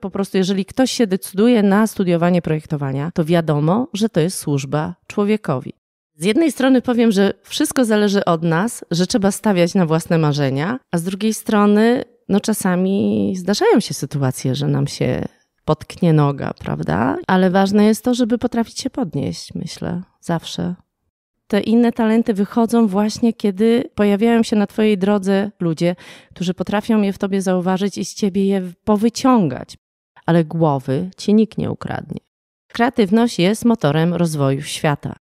Po prostu, jeżeli ktoś się decyduje na studiowanie projektowania, to wiadomo, że to jest służba człowiekowi. Z jednej strony powiem, że wszystko zależy od nas, że trzeba stawiać na własne marzenia, a z drugiej strony, no czasami zdarzają się sytuacje, że nam się potknie noga, prawda? Ale ważne jest to, żeby potrafić się podnieść, myślę, zawsze. Te inne talenty wychodzą właśnie, kiedy pojawiają się na Twojej drodze ludzie, którzy potrafią je w Tobie zauważyć i z Ciebie je powyciągać ale głowy ci nikt nie ukradnie. Kreatywność jest motorem rozwoju świata.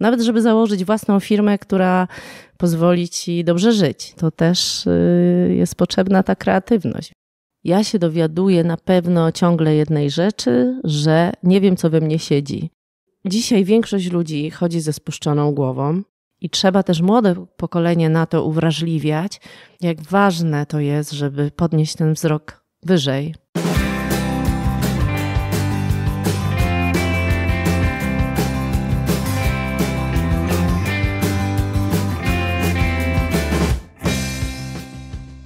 Nawet żeby założyć własną firmę, która pozwoli ci dobrze żyć, to też y, jest potrzebna ta kreatywność. Ja się dowiaduję na pewno ciągle jednej rzeczy, że nie wiem, co we mnie siedzi. Dzisiaj większość ludzi chodzi ze spuszczoną głową i trzeba też młode pokolenie na to uwrażliwiać, jak ważne to jest, żeby podnieść ten wzrok wyżej.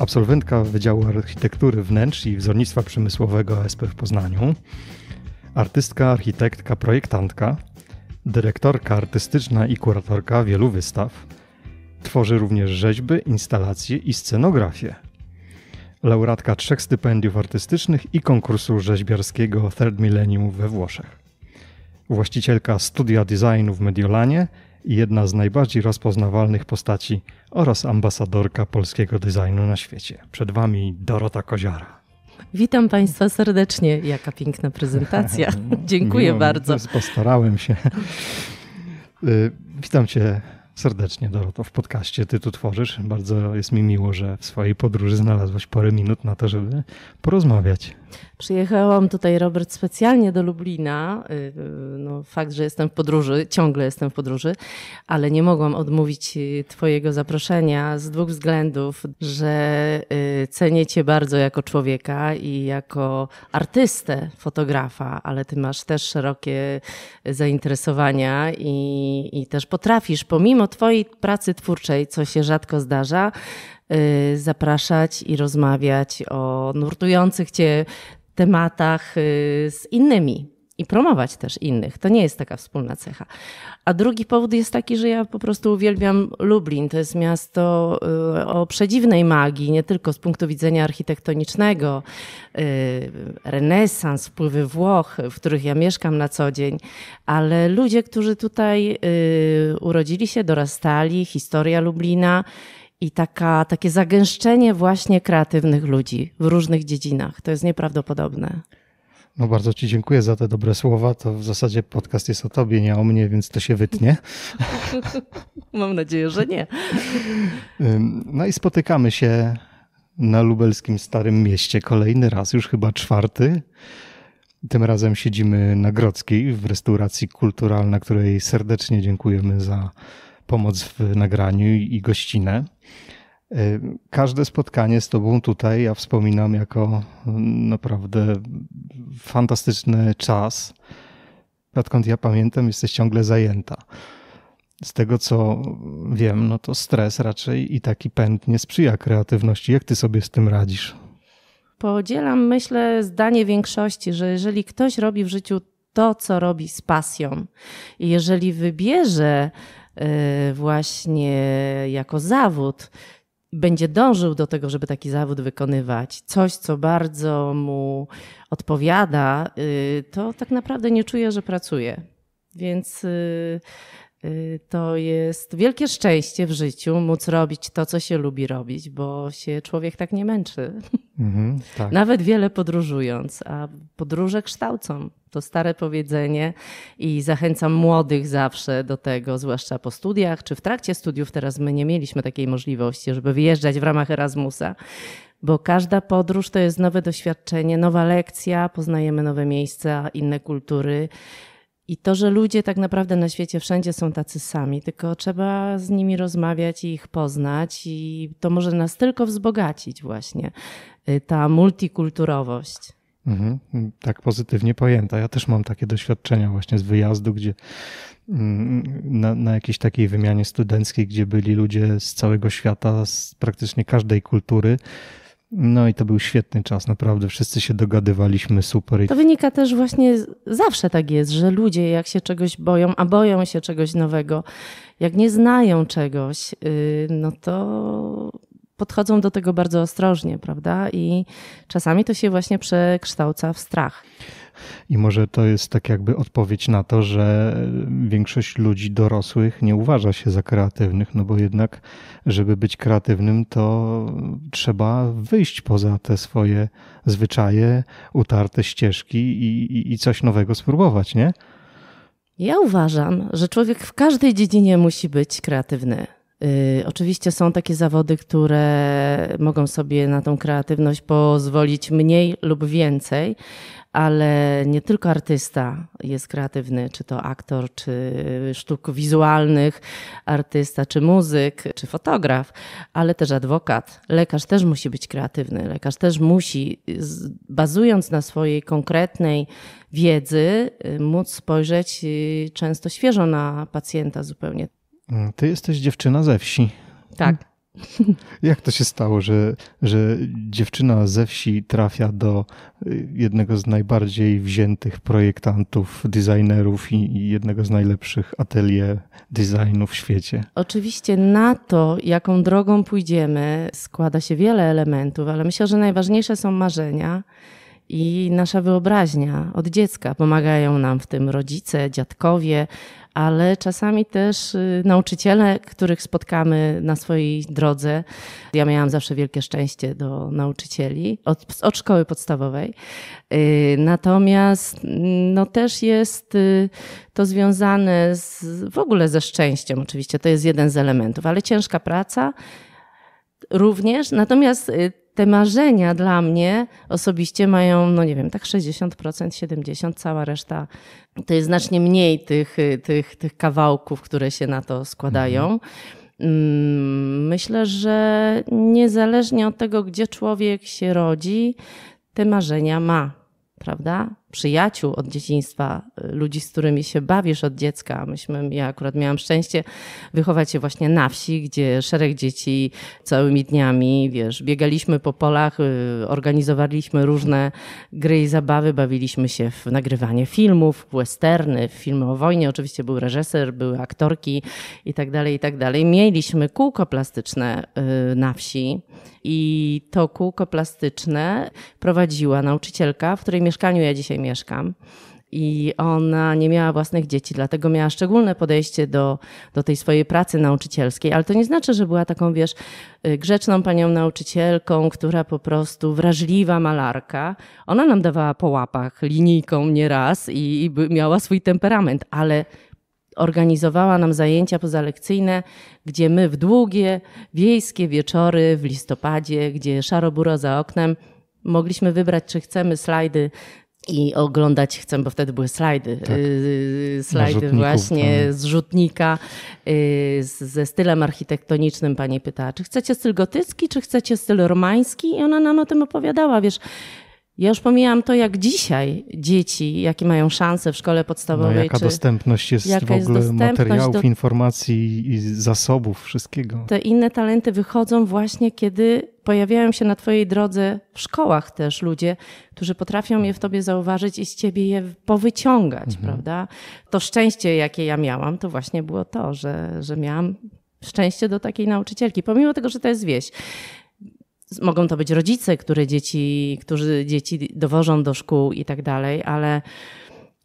absolwentka Wydziału Architektury Wnętrz i Wzornictwa Przemysłowego ASP w Poznaniu, artystka, architektka, projektantka, dyrektorka artystyczna i kuratorka wielu wystaw. Tworzy również rzeźby, instalacje i scenografię. Laureatka trzech stypendiów artystycznych i konkursu rzeźbiarskiego Third Millennium we Włoszech. Właścicielka studia designu w Mediolanie – i jedna z najbardziej rozpoznawalnych postaci oraz ambasadorka polskiego designu na świecie. Przed Wami Dorota Koziara. Witam Państwa serdecznie. Jaka piękna prezentacja. Dziękuję bardzo. Postarałem się. Y, witam Cię serdecznie, Doroto, w podcaście. Ty tu tworzysz. Bardzo jest mi miło, że w swojej podróży znalazłeś parę minut na to, żeby porozmawiać. Przyjechałam tutaj, Robert, specjalnie do Lublina. Y, no, fakt, że jestem w podróży, ciągle jestem w podróży, ale nie mogłam odmówić y, Twojego zaproszenia z dwóch względów, że y, cenię Cię bardzo jako człowieka i jako artystę, fotografa, ale Ty masz też szerokie zainteresowania i, i też potrafisz, pomimo Twojej pracy twórczej, co się rzadko zdarza, Y, zapraszać i rozmawiać o nurtujących cię tematach y, z innymi i promować też innych. To nie jest taka wspólna cecha. A drugi powód jest taki, że ja po prostu uwielbiam Lublin. To jest miasto y, o przedziwnej magii, nie tylko z punktu widzenia architektonicznego. Renesans, wpływy Włoch, w których ja mieszkam na co dzień, ale ludzie, którzy tutaj urodzili się, dorastali, historia Lublina i taka, takie zagęszczenie właśnie kreatywnych ludzi w różnych dziedzinach. To jest nieprawdopodobne. No bardzo Ci dziękuję za te dobre słowa. To w zasadzie podcast jest o Tobie, nie o mnie, więc to się wytnie. Mam nadzieję, że nie. No i spotykamy się na lubelskim Starym Mieście kolejny raz, już chyba czwarty. Tym razem siedzimy na Grodzkiej w restauracji kulturalna, której serdecznie dziękujemy za pomoc w nagraniu i gościnę. Y, każde spotkanie z Tobą tutaj ja wspominam jako mm, naprawdę fantastyczny czas. Odkąd ja pamiętam, jesteś ciągle zajęta. Z tego co wiem, no to stres raczej i taki pęd nie sprzyja kreatywności. Jak Ty sobie z tym radzisz? Podzielam, myślę, zdanie większości, że jeżeli ktoś robi w życiu to, co robi z pasją. I jeżeli wybierze Y, właśnie jako zawód, będzie dążył do tego, żeby taki zawód wykonywać, coś, co bardzo mu odpowiada, y, to tak naprawdę nie czuje, że pracuje. Więc y, Y, to jest wielkie szczęście w życiu móc robić to, co się lubi robić, bo się człowiek tak nie męczy. Mhm, tak. Nawet wiele podróżując, a podróże kształcą. To stare powiedzenie i zachęcam młodych zawsze do tego, zwłaszcza po studiach czy w trakcie studiów. Teraz my nie mieliśmy takiej możliwości, żeby wyjeżdżać w ramach Erasmusa, bo każda podróż to jest nowe doświadczenie, nowa lekcja, poznajemy nowe miejsca, inne kultury i to, że ludzie tak naprawdę na świecie wszędzie są tacy sami, tylko trzeba z nimi rozmawiać i ich poznać, i to może nas tylko wzbogacić, właśnie y, ta multikulturowość. Mhm, tak pozytywnie pojęta. Ja też mam takie doświadczenia właśnie z wyjazdu, gdzie mm, na, na jakiejś takiej wymianie studenckiej, gdzie byli ludzie z całego świata, z praktycznie każdej kultury no i to był świetny czas, naprawdę. Wszyscy się dogadywaliśmy super. To wynika też właśnie, zawsze tak jest, że ludzie jak się czegoś boją, a boją się czegoś nowego, jak nie znają czegoś, y, no to podchodzą do tego bardzo ostrożnie, prawda? I czasami to się właśnie przekształca w strach. I może to jest tak jakby odpowiedź na to, że większość ludzi dorosłych nie uważa się za kreatywnych, no bo jednak, żeby być kreatywnym, to trzeba wyjść poza te swoje zwyczaje, utarte ścieżki i, i, i coś nowego spróbować, nie? Ja uważam, że człowiek w każdej dziedzinie musi być kreatywny. Y, oczywiście są takie zawody, które mogą sobie na tą kreatywność pozwolić mniej lub więcej, ale nie tylko artysta jest kreatywny, czy to aktor, czy sztuk wizualnych, artysta, czy muzyk, czy fotograf, ale też adwokat. Lekarz też musi być kreatywny, lekarz też musi, bazując na swojej konkretnej wiedzy, y, móc spojrzeć y, często świeżo na pacjenta zupełnie. Mm, ty jesteś dziewczyna ze wsi. Tak. Jak to się stało, że, że dziewczyna ze wsi trafia do y, jednego z najbardziej wziętych projektantów, designerów i jednego z najlepszych atelier designu w świecie? Oczywiście na to, jaką drogą pójdziemy, składa się wiele elementów, ale myślę, że najważniejsze są marzenia i nasza wyobraźnia od dziecka. Pomagają nam w tym rodzice, dziadkowie, ale czasami też y, nauczyciele, których spotkamy na swojej drodze. Ja miałam zawsze wielkie szczęście do nauczycieli od, od szkoły podstawowej. Y, natomiast mm, no też jest y, to związane z, w ogóle ze szczęściem, oczywiście, to jest jeden z elementów, ale ciężka praca również. Natomiast te marzenia dla mnie osobiście mają, no nie wiem, tak 60%, 70%, cała reszta to jest znacznie mniej tych, y, tych, tych kawałków, które się na to składają. Mhm. Mm, myślę, że niezależnie od tego, gdzie człowiek się rodzi, te marzenia ma, prawda? przyjaciół od dzieciństwa, y, ludzi, z którymi się bawisz od dziecka. Myśmy, ja akurat miałam szczęście wychować się właśnie na wsi, gdzie szereg dzieci całymi dniami, wiesz, biegaliśmy po polach, y, organizowaliśmy różne gry i zabawy, bawiliśmy się w nagrywanie filmów, westerny, filmy o wojnie, oczywiście był reżyser, były aktorki i tak dalej, i tak dalej. Mieliśmy kółko plastyczne y, na wsi i to kółko plastyczne prowadziła nauczycielka, w której mieszkaniu ja dzisiaj mieszkam. I ona nie miała własnych dzieci, dlatego miała szczególne podejście do, do tej swojej pracy nauczycielskiej, ale to nie znaczy, że była taką, wiesz, y, grzeczną panią nauczycielką, która po prostu wrażliwa malarka. Ona nam dawała po łapach linijką nieraz i, i miała swój temperament, ale organizowała nam zajęcia pozalekcyjne, gdzie my w długie wiejskie wieczory w listopadzie, gdzie szaro buro za oknem, mogliśmy wybrać, czy chcemy slajdy i oglądać chcę, bo wtedy były slajdy. Tak. Yy, slajdy właśnie tak. z rzutnika yy, ze stylem architektonicznym. Pani pytała, czy chcecie styl gotycki, czy chcecie styl romański? I ona nam o tym opowiadała, wiesz, ja już pomijam to, jak dzisiaj dzieci, jakie mają szanse w szkole no, podstawowej. No, jaka czy dostępność jest jaka w ogóle jest materiałów, do... informacji i zasobów, wszystkiego. Te inne talenty wychodzą właśnie, kiedy pojawiają się na Twojej drodze w szkołach też ludzie, którzy potrafią je w Tobie zauważyć i z Ciebie je powyciągać, mhm. prawda? To szczęście, jakie ja miałam, to właśnie było to, że, że miałam szczęście do takiej nauczycielki, pomimo tego, że to jest wieś mogą to być rodzice, które dzieci, którzy dzieci dowożą do szkół i tak dalej, ale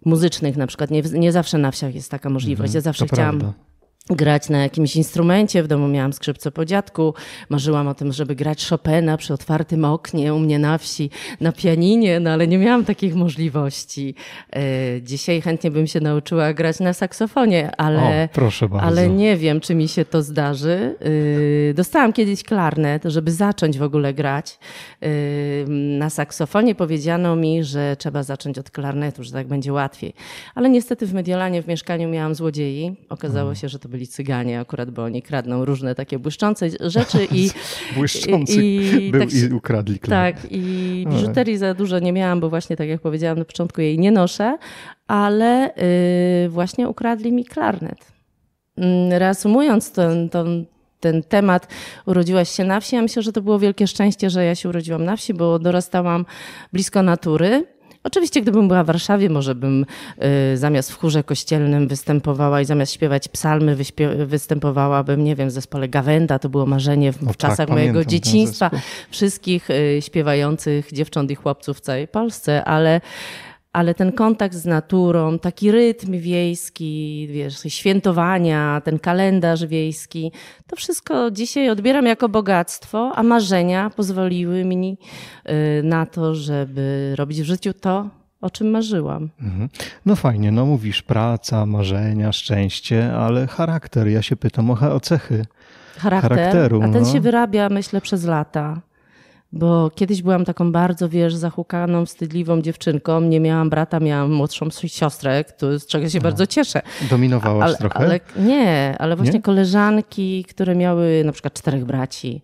muzycznych na przykład nie, nie zawsze na wsiach jest taka możliwość. Mhm, ja zawsze chciałam prawda grać na jakimś instrumencie. W domu miałam skrzypce po dziadku. Marzyłam o tym, żeby grać Chopina przy otwartym oknie u mnie na wsi, na pianinie, no ale nie miałam takich możliwości. E, dzisiaj chętnie bym się nauczyła grać na saksofonie, ale, o, ale nie wiem, czy mi się to zdarzy. E, dostałam kiedyś klarnet, żeby zacząć w ogóle grać. E, na saksofonie powiedziano mi, że trzeba zacząć od klarnetu, że tak będzie łatwiej. Ale niestety w Mediolanie w mieszkaniu miałam złodziei. Okazało mm. się, że to byli cyganie akurat, bo oni kradną różne takie błyszczące rzeczy i... Błyszczący i, był tak, i ukradli klejek. Tak, i biżuterii za dużo nie miałam, bo właśnie tak jak powiedziałam na początku jej nie noszę, ale y, właśnie ukradli mi klarnet. Mm, reasumując ten, ten, ten temat, urodziłaś się na wsi. Ja myślę, że to było wielkie szczęście, że ja się urodziłam na wsi, bo dorastałam blisko natury Oczywiście, gdybym była w Warszawie, może bym y, zamiast w chórze kościelnym występowała i zamiast śpiewać psalmy, wyśpie- występowałabym, nie wiem, w zespole Gawenda. To było marzenie w, no w tak, czasach tak, mojego dzieciństwa. Wszystkich y, śpiewających dziewcząt i chłopców w całej Polsce, ale ale ten kontakt z naturą, taki rytm wiejski, wiesz, świętowania, ten kalendarz wiejski, to wszystko dzisiaj odbieram jako bogactwo, a marzenia pozwoliły mi y, na to, żeby robić w życiu to, o czym marzyłam. Mhm. No fajnie, no mówisz praca, marzenia, szczęście, ale charakter. Ja się pytam o, o cechy charakter, charakteru. A ten no. się wyrabia, myślę, przez lata. Bo kiedyś byłam taką bardzo, wiesz, zahukaną, wstydliwą dziewczynką. Nie miałam brata, miałam młodszą siostrę, z czego się no. bardzo cieszę. Dominowałaś ale, trochę? Ale, nie, ale właśnie nie? koleżanki, które miały na przykład czterech braci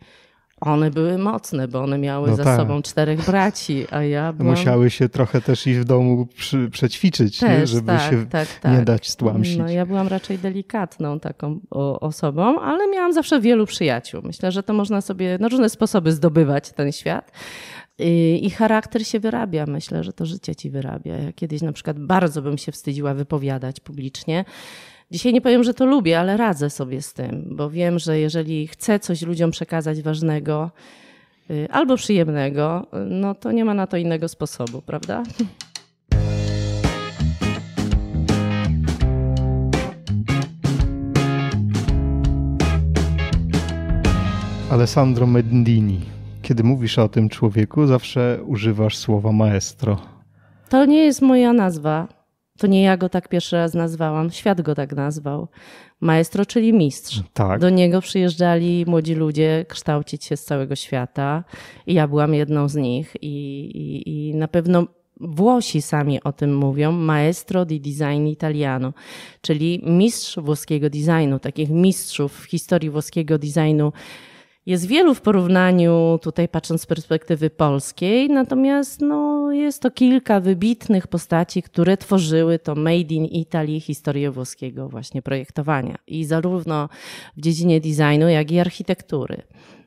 one były mocne, bo one miały no za tak. sobą czterech braci, a ja byłam... Musiały się trochę też i w domu przy, przećwiczyć, też, nie? żeby tak, się tak, nie tak. dać stłamsić. No, ja byłam raczej delikatną taką osobą, ale miałam zawsze wielu przyjaciół. Myślę, że to można sobie na różne sposoby zdobywać ten świat. I charakter się wyrabia. Myślę, że to życie ci wyrabia. Ja kiedyś na przykład bardzo bym się wstydziła wypowiadać publicznie Dzisiaj nie powiem, że to lubię, ale radzę sobie z tym, bo wiem, że jeżeli chcę coś ludziom przekazać ważnego y, albo przyjemnego, no to nie ma na to innego sposobu, prawda? Alessandro Medini. Kiedy mówisz o tym człowieku, zawsze używasz słowa maestro. To nie jest moja nazwa. To nie ja go tak pierwszy raz nazwałam, świat go tak nazwał. Maestro, czyli mistrz. Tak. Do niego przyjeżdżali młodzi ludzie kształcić się z całego świata i ja byłam jedną z nich i, i, i na pewno Włosi sami o tym mówią, maestro di design italiano, czyli mistrz włoskiego designu, takich mistrzów w historii włoskiego designu jest wielu w porównaniu, tutaj patrząc z perspektywy polskiej, natomiast no, jest to kilka wybitnych postaci, które tworzyły to Made in Italy historię włoskiego właśnie projektowania. I zarówno w dziedzinie designu, jak i architektury.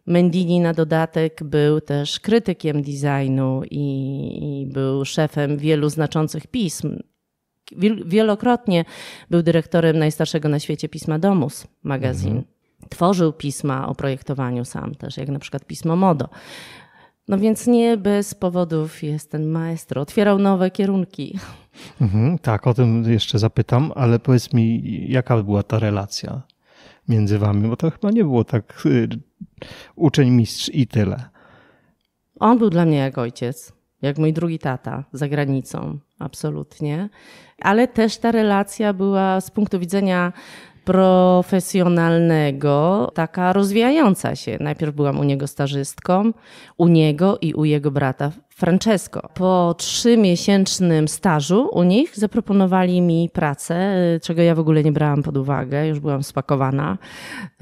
Mendini na dodatek był też krytykiem designu i, i był szefem wielu znaczących pism, wielokrotnie był dyrektorem najstarszego na świecie pisma Domus magazyn. Mhm. Tworzył pisma o projektowaniu sam też, jak na przykład pismo Modo. No więc nie bez powodów jest ten maestro. Otwierał nowe kierunki. Mhm, tak, o tym jeszcze zapytam, ale powiedz mi, jaka była ta relacja między wami? Bo to chyba nie było tak y, uczeń, mistrz i tyle. On był dla mnie jak ojciec, jak mój drugi tata za granicą, absolutnie. Ale też ta relacja była z punktu widzenia profesjonalnego, taka rozwijająca się. Najpierw byłam u niego stażystką, u niego i u jego brata Francesco. Po trzymiesięcznym stażu u nich zaproponowali mi pracę, y, czego ja w ogóle nie brałam pod uwagę, już byłam spakowana,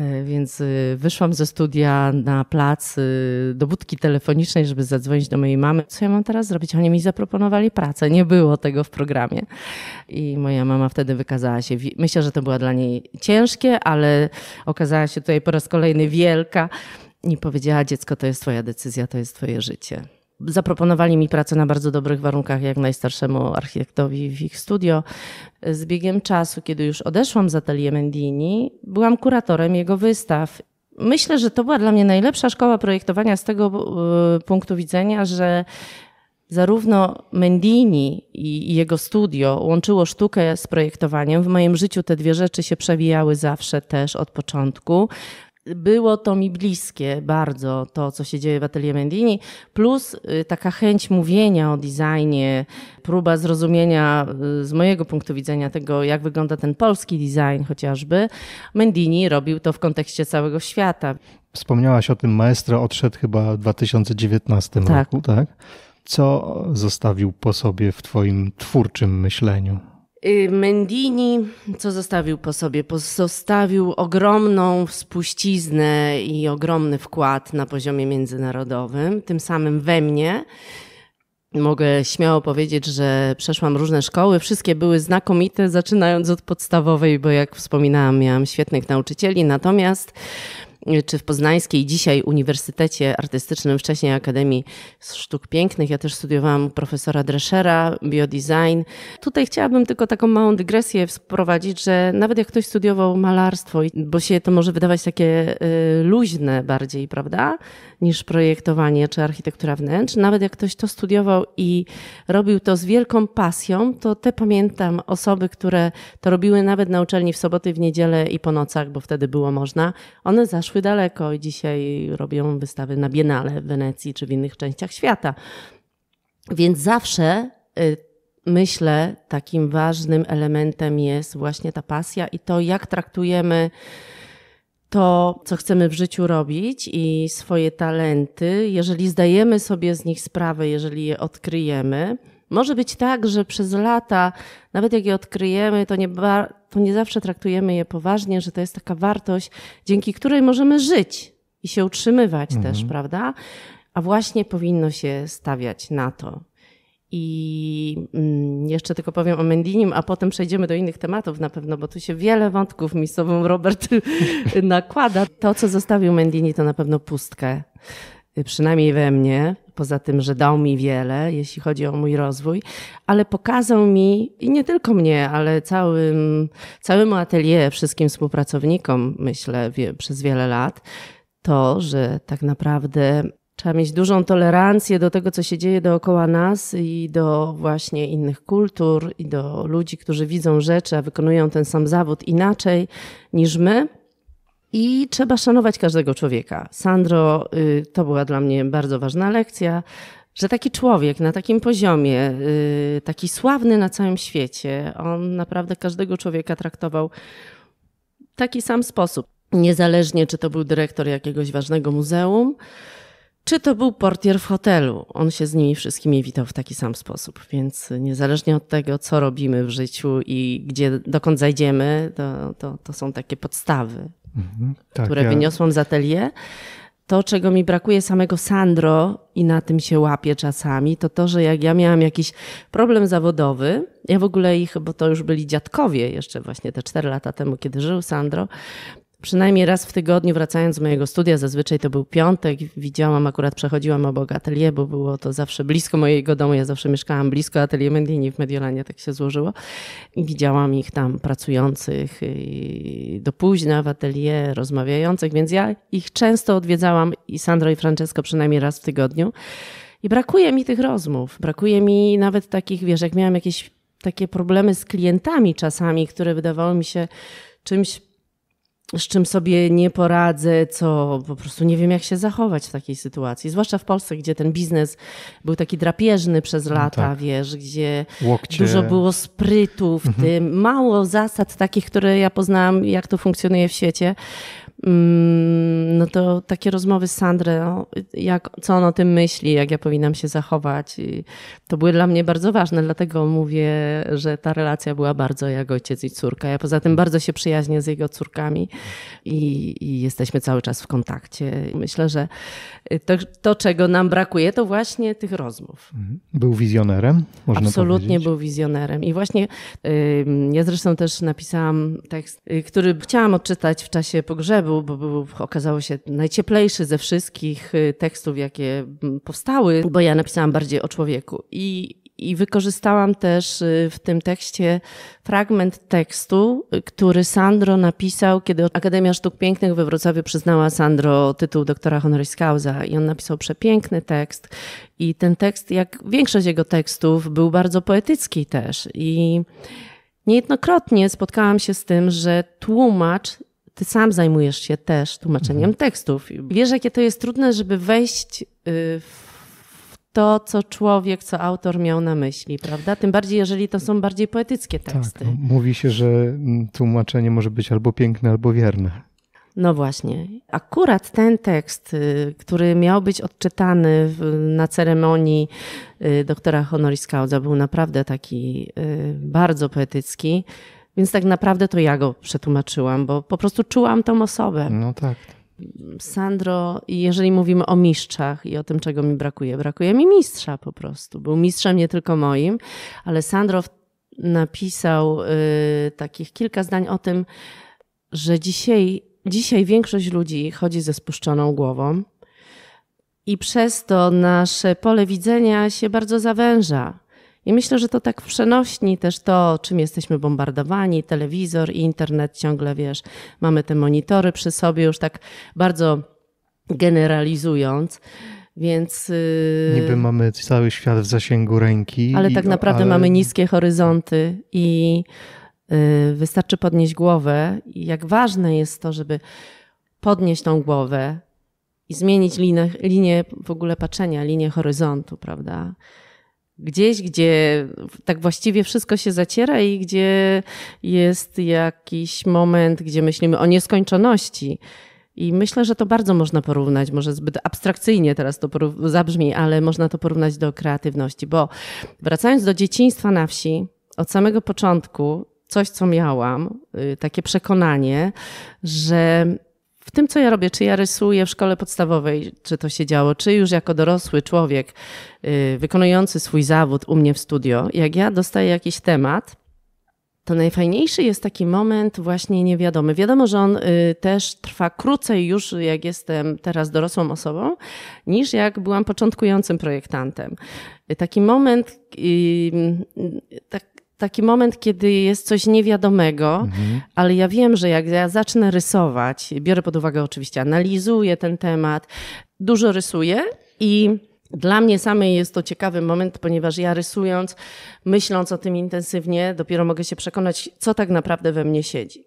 y, więc y, wyszłam ze studia na plac do budki telefonicznej, żeby zadzwonić do mojej mamy. Co ja mam teraz zrobić? Oni mi zaproponowali pracę, nie było tego w programie. I moja mama wtedy wykazała się, myślę, że to była dla niej ciężkie, ale okazała się tutaj po raz kolejny wielka i powiedziała: Dziecko, to jest Twoja decyzja, to jest Twoje życie zaproponowali mi pracę na bardzo dobrych warunkach, jak najstarszemu architektowi w ich studio. Z biegiem czasu, kiedy już odeszłam z atelier Mendini, byłam kuratorem jego wystaw. Myślę, że to była dla mnie najlepsza szkoła projektowania z tego e, punktu widzenia, że zarówno Mendini i jego studio łączyło sztukę z projektowaniem. W moim życiu te dwie rzeczy się przewijały zawsze też od początku było to mi bliskie bardzo, to co się dzieje w Atelier Mendini, plus y, taka chęć mówienia o designie, próba zrozumienia y, z mojego punktu widzenia tego, jak wygląda ten polski design chociażby. Mendini robił to w kontekście całego świata. Wspomniałaś o tym, maestro odszedł chyba w 2019 tak. roku, tak? Co zostawił po sobie w Twoim twórczym myśleniu? Y, Mendini, co zostawił po sobie? pozostawił ogromną spuściznę i ogromny wkład na poziomie międzynarodowym, tym samym we mnie. Mogę śmiało powiedzieć, że przeszłam różne szkoły, wszystkie były znakomite, zaczynając od podstawowej, bo jak wspominałam, miałam świetnych nauczycieli, natomiast czy w Poznańskiej dzisiaj Uniwersytecie Artystycznym, wcześniej Akademii Sztuk Pięknych. Ja też studiowałam profesora Dreschera, biodesign. Tutaj chciałabym tylko taką małą dygresję wprowadzić, że nawet jak ktoś studiował malarstwo, bo się to może wydawać takie y, luźne bardziej, prawda, niż projektowanie czy architektura wnętrz, nawet jak ktoś to studiował i robił to z wielką pasją, to te pamiętam osoby, które to robiły nawet na uczelni w soboty, w niedzielę i po nocach, bo wtedy było można, one zaszły doszły daleko i dzisiaj robią wystawy na Biennale w Wenecji czy w innych częściach świata. Więc zawsze y, myślę, takim ważnym elementem jest właśnie ta pasja i to, jak traktujemy to, co chcemy w życiu robić i swoje talenty. Jeżeli zdajemy sobie z nich sprawę, jeżeli je odkryjemy, może być tak, że przez lata, nawet jak je odkryjemy, to nie, to nie zawsze traktujemy je poważnie, że to jest taka wartość, dzięki której możemy żyć i się utrzymywać mhm. też, prawda? A właśnie powinno się stawiać na to. I mm, jeszcze tylko powiem o Mendinim, a potem przejdziemy do innych tematów na pewno, bo tu się wiele wątków mi sobą Robert nakłada. To, co zostawił Mendini, to na pewno pustkę Y, przynajmniej we mnie, poza tym, że dał mi wiele, jeśli chodzi o mój rozwój, ale pokazał mi, i nie tylko mnie, ale całym, całemu atelier, wszystkim współpracownikom, myślę, wie, przez wiele lat, to, że tak naprawdę trzeba mieć dużą tolerancję do tego, co się dzieje dookoła nas i do właśnie innych kultur, i do ludzi, którzy widzą rzeczy, a wykonują ten sam zawód inaczej niż my i trzeba szanować każdego człowieka. Sandro, y, to była dla mnie bardzo ważna lekcja, że taki człowiek na takim poziomie, y, taki sławny na całym świecie, on naprawdę każdego człowieka traktował w taki sam sposób. Niezależnie, czy to był dyrektor jakiegoś ważnego muzeum, czy to był portier w hotelu. On się z nimi wszystkimi witał w taki sam sposób, więc niezależnie od tego, co robimy w życiu i gdzie, dokąd zajdziemy, to, to, to są takie podstawy mhm, tak, które ja... wyniosłam z atelier. To, czego mi brakuje samego Sandro i na tym się łapię czasami, to to, że jak ja miałam jakiś problem zawodowy, ja w ogóle ich, bo to już byli dziadkowie jeszcze właśnie te cztery lata temu, kiedy żył Sandro, przynajmniej raz w tygodniu wracając z mojego studia, zazwyczaj to był piątek, widziałam, akurat przechodziłam obok atelier, bo było to zawsze blisko mojego domu, ja zawsze mieszkałam blisko atelier Mendini w Mediolanie, tak się złożyło. I widziałam ich tam pracujących y, do późna w atelier, rozmawiających, więc ja ich często odwiedzałam i Sandro i Francesco przynajmniej raz w tygodniu. I brakuje mi tych rozmów, brakuje mi nawet takich, wiesz, jak miałam jakieś takie problemy z klientami czasami, które wydawały mi się czymś z czym sobie nie poradzę, co po prostu nie wiem, jak się zachować w takiej sytuacji. Zwłaszcza w Polsce, gdzie ten biznes był taki drapieżny przez no lata, no tak. wiesz, gdzie Łokcie. dużo było sprytu w mhm. tym, mało zasad takich, które ja poznałam, jak to funkcjonuje w świecie. Mm, no to takie rozmowy z Sandrą, jak, co on o tym myśli, jak ja powinnam się zachować, I to były dla mnie bardzo ważne, dlatego mówię, że ta relacja była bardzo jak ojciec i córka. Ja poza tym bardzo się przyjaźnię z jego córkami i, i jesteśmy cały czas w kontakcie. Myślę, że to, to, czego nam brakuje, to właśnie tych rozmów. Mhm. Był wizjonerem? Można Absolutnie powiedzieć. był wizjonerem. I właśnie ja zresztą też napisałam tekst, y, który chciałam odczytać w czasie pogrzebu, był, bo był, okazało się najcieplejszy ze wszystkich y, tekstów, jakie mm, powstały, bo ja napisałam bardziej o człowieku. I, i wykorzystałam też y, w tym tekście fragment tekstu, y, który Sandro napisał, kiedy Akademia Sztuk Pięknych we Wrocławiu przyznała Sandro tytuł doktora honoris causa i on napisał przepiękny tekst i ten tekst, jak większość jego tekstów, był bardzo poetycki też i Niejednokrotnie spotkałam się z tym, że tłumacz ty sam zajmujesz się też tłumaczeniem mhm. tekstów. Wiesz, jakie to jest trudne, żeby wejść y, w to, co człowiek, co autor miał na myśli, prawda? Tym bardziej, jeżeli to są bardziej poetyckie tak, teksty. Tak, mówi się, że tłumaczenie może być albo piękne, albo wierne. No właśnie. Akurat ten tekst, y, który miał być odczytany na ceremonii y, doktora honoris causa, był naprawdę taki bardzo poetycki. Więc tak naprawdę to ja go przetłumaczyłam, bo po prostu czułam tą osobę. No tak. Sandro, jeżeli mówimy o mistrzach i o tym, czego mi brakuje, brakuje mi mistrza po prostu. Był mistrzem nie tylko moim, ale Sandro napisał y, takich kilka zdań o tym, że dzisiaj, dzisiaj większość ludzi chodzi ze spuszczoną głową i przez to nasze pole widzenia się bardzo zawęża. I myślę, że to tak w przenośni też to, czym jesteśmy bombardowani, telewizor i internet ciągle, wiesz, mamy te monitory przy sobie, już tak bardzo generalizując. Więc. Y, Niby mamy cały świat w zasięgu ręki. Ale tak i, tak naprawdę ale... mamy niskie horyzonty i y, wystarczy podnieść głowę. I jak ważne jest to, żeby podnieść tą głowę i zmienić linię, linię w ogóle patrzenia, linię horyzontu, prawda? gdzieś, gdzie tak właściwie wszystko się zaciera i gdzie jest jakiś moment, gdzie myślimy o nieskończoności. I myślę, że to bardzo można porównać, może zbyt abstrakcyjnie teraz to zabrzmi, ale można to porównać do kreatywności, bo wracając do dzieciństwa na wsi, od samego początku coś, co miałam, y, takie przekonanie, że w tym, co ja robię, czy ja rysuję w szkole podstawowej, czy to się działo, czy już jako dorosły człowiek y, wykonujący swój zawód u mnie w studio, jak ja dostaję jakiś temat, to najfajniejszy jest taki moment właśnie niewiadomy. Wiadomo, że on y, też trwa krócej już, jak jestem teraz dorosłą osobą, niż jak byłam początkującym projektantem. Y, taki moment, tak taki moment, kiedy jest coś niewiadomego, mhm. ale ja wiem, że jak ja zacznę rysować, biorę pod uwagę oczywiście, analizuję ten temat, dużo rysuję i dla mnie samej jest to ciekawy moment, ponieważ ja rysując, myśląc o tym intensywnie, dopiero mogę się przekonać, co tak naprawdę we mnie siedzi.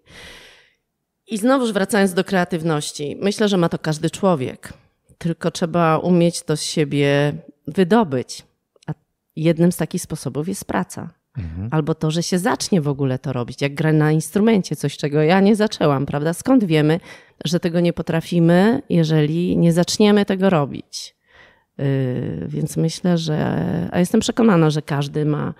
I znowuż wracając do kreatywności, myślę, że ma to każdy człowiek, tylko trzeba umieć to z siebie wydobyć. A jednym z takich sposobów jest praca mhm. albo to, że się zacznie w ogóle to robić, jak gra na instrumencie, coś czego ja nie zaczęłam, prawda? Skąd wiemy, że tego nie potrafimy, jeżeli nie zaczniemy tego robić? Yy, więc myślę, że. A jestem przekonana, że każdy ma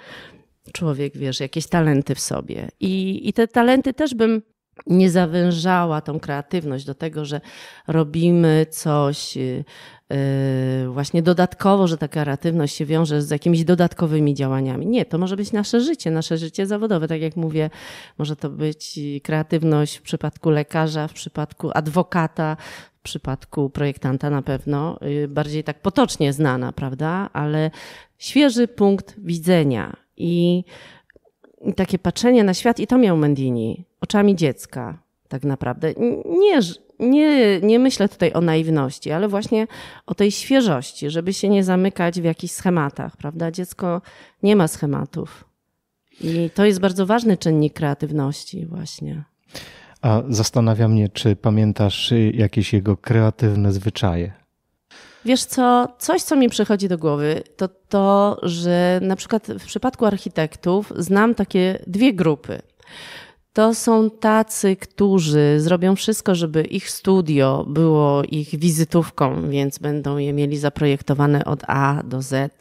człowiek, wiesz, jakieś talenty w sobie. I, i te talenty też bym nie zawężała tą kreatywność do tego, że robimy coś y, y, właśnie dodatkowo, że ta kreatywność się wiąże z jakimiś dodatkowymi działaniami. Nie, to może być nasze życie, nasze życie zawodowe. Tak jak mówię, może to być y, kreatywność w przypadku lekarza, w przypadku adwokata, w przypadku projektanta na pewno, bardziej tak potocznie znana, prawda? Ale świeży punkt widzenia i takie patrzenie na świat, i to miał Mendini, oczami dziecka, tak naprawdę. Nie, nie, nie myślę tutaj o naiwności, ale właśnie o tej świeżości, żeby się nie zamykać w jakichś schematach, prawda? Dziecko nie ma schematów. I to jest bardzo ważny czynnik kreatywności, właśnie. A zastanawia mnie, czy pamiętasz jakieś jego kreatywne zwyczaje? Wiesz co, coś co mi przychodzi do głowy, to to, że na przykład w przypadku architektów znam takie dwie grupy. To są tacy, którzy zrobią wszystko, żeby ich studio było ich wizytówką, więc będą je mieli zaprojektowane od A do Z.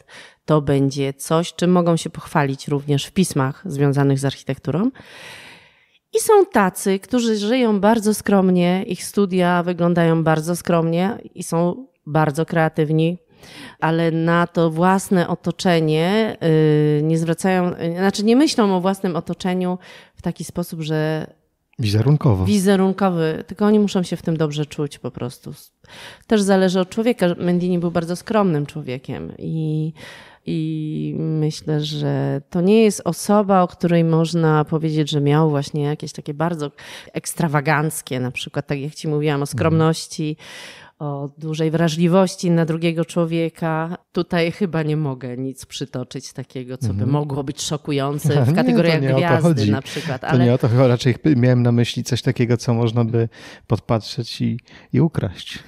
To będzie coś, czym mogą się pochwalić również w pismach związanych z architekturą. I są tacy, którzy żyją bardzo skromnie, ich studia wyglądają bardzo skromnie i są bardzo kreatywni, ale na to własne otoczenie y, nie zwracają, znaczy nie myślą o własnym otoczeniu w taki sposób, że. Wizerunkowo. Wizerunkowy, tylko oni muszą się w tym dobrze czuć po prostu. Też zależy od człowieka. Mendini był bardzo skromnym człowiekiem i i myślę, że to nie jest osoba, o której można powiedzieć, że miał właśnie jakieś takie bardzo ekstrawaganckie, na przykład tak jak ci mówiłam o skromności, o dużej wrażliwości na drugiego człowieka. Tutaj chyba nie mogę nic przytoczyć takiego, co by mhm. mogło być szokujące w kategoriach nie, nie gwiazdy na przykład. Ale... To nie o to chyba raczej miałem na myśli coś takiego, co można by podpatrzeć i, i ukraść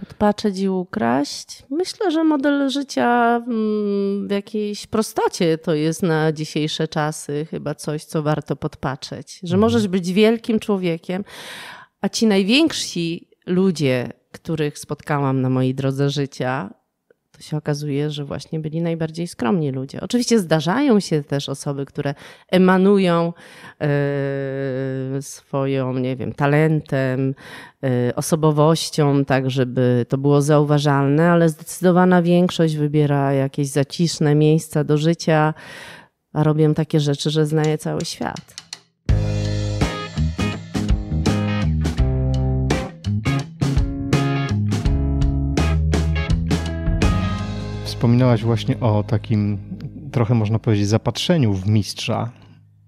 podpatrzeć i ukraść. Myślę, że model życia mm, w jakiejś prostocie to jest na dzisiejsze czasy chyba coś, co warto podpatrzeć. Że mhm. możesz być wielkim człowiekiem, a ci najwięksi ludzie których spotkałam na mojej drodze życia, to się okazuje, że właśnie byli najbardziej skromni ludzie. Oczywiście zdarzają się też osoby, które emanują yy, swoją, nie wiem, talentem, yy, osobowością, tak żeby to było zauważalne, ale zdecydowana większość wybiera jakieś zaciszne miejsca do życia, a robią takie rzeczy, że znaje cały świat. wspominałaś właśnie o takim trochę można powiedzieć zapatrzeniu w mistrza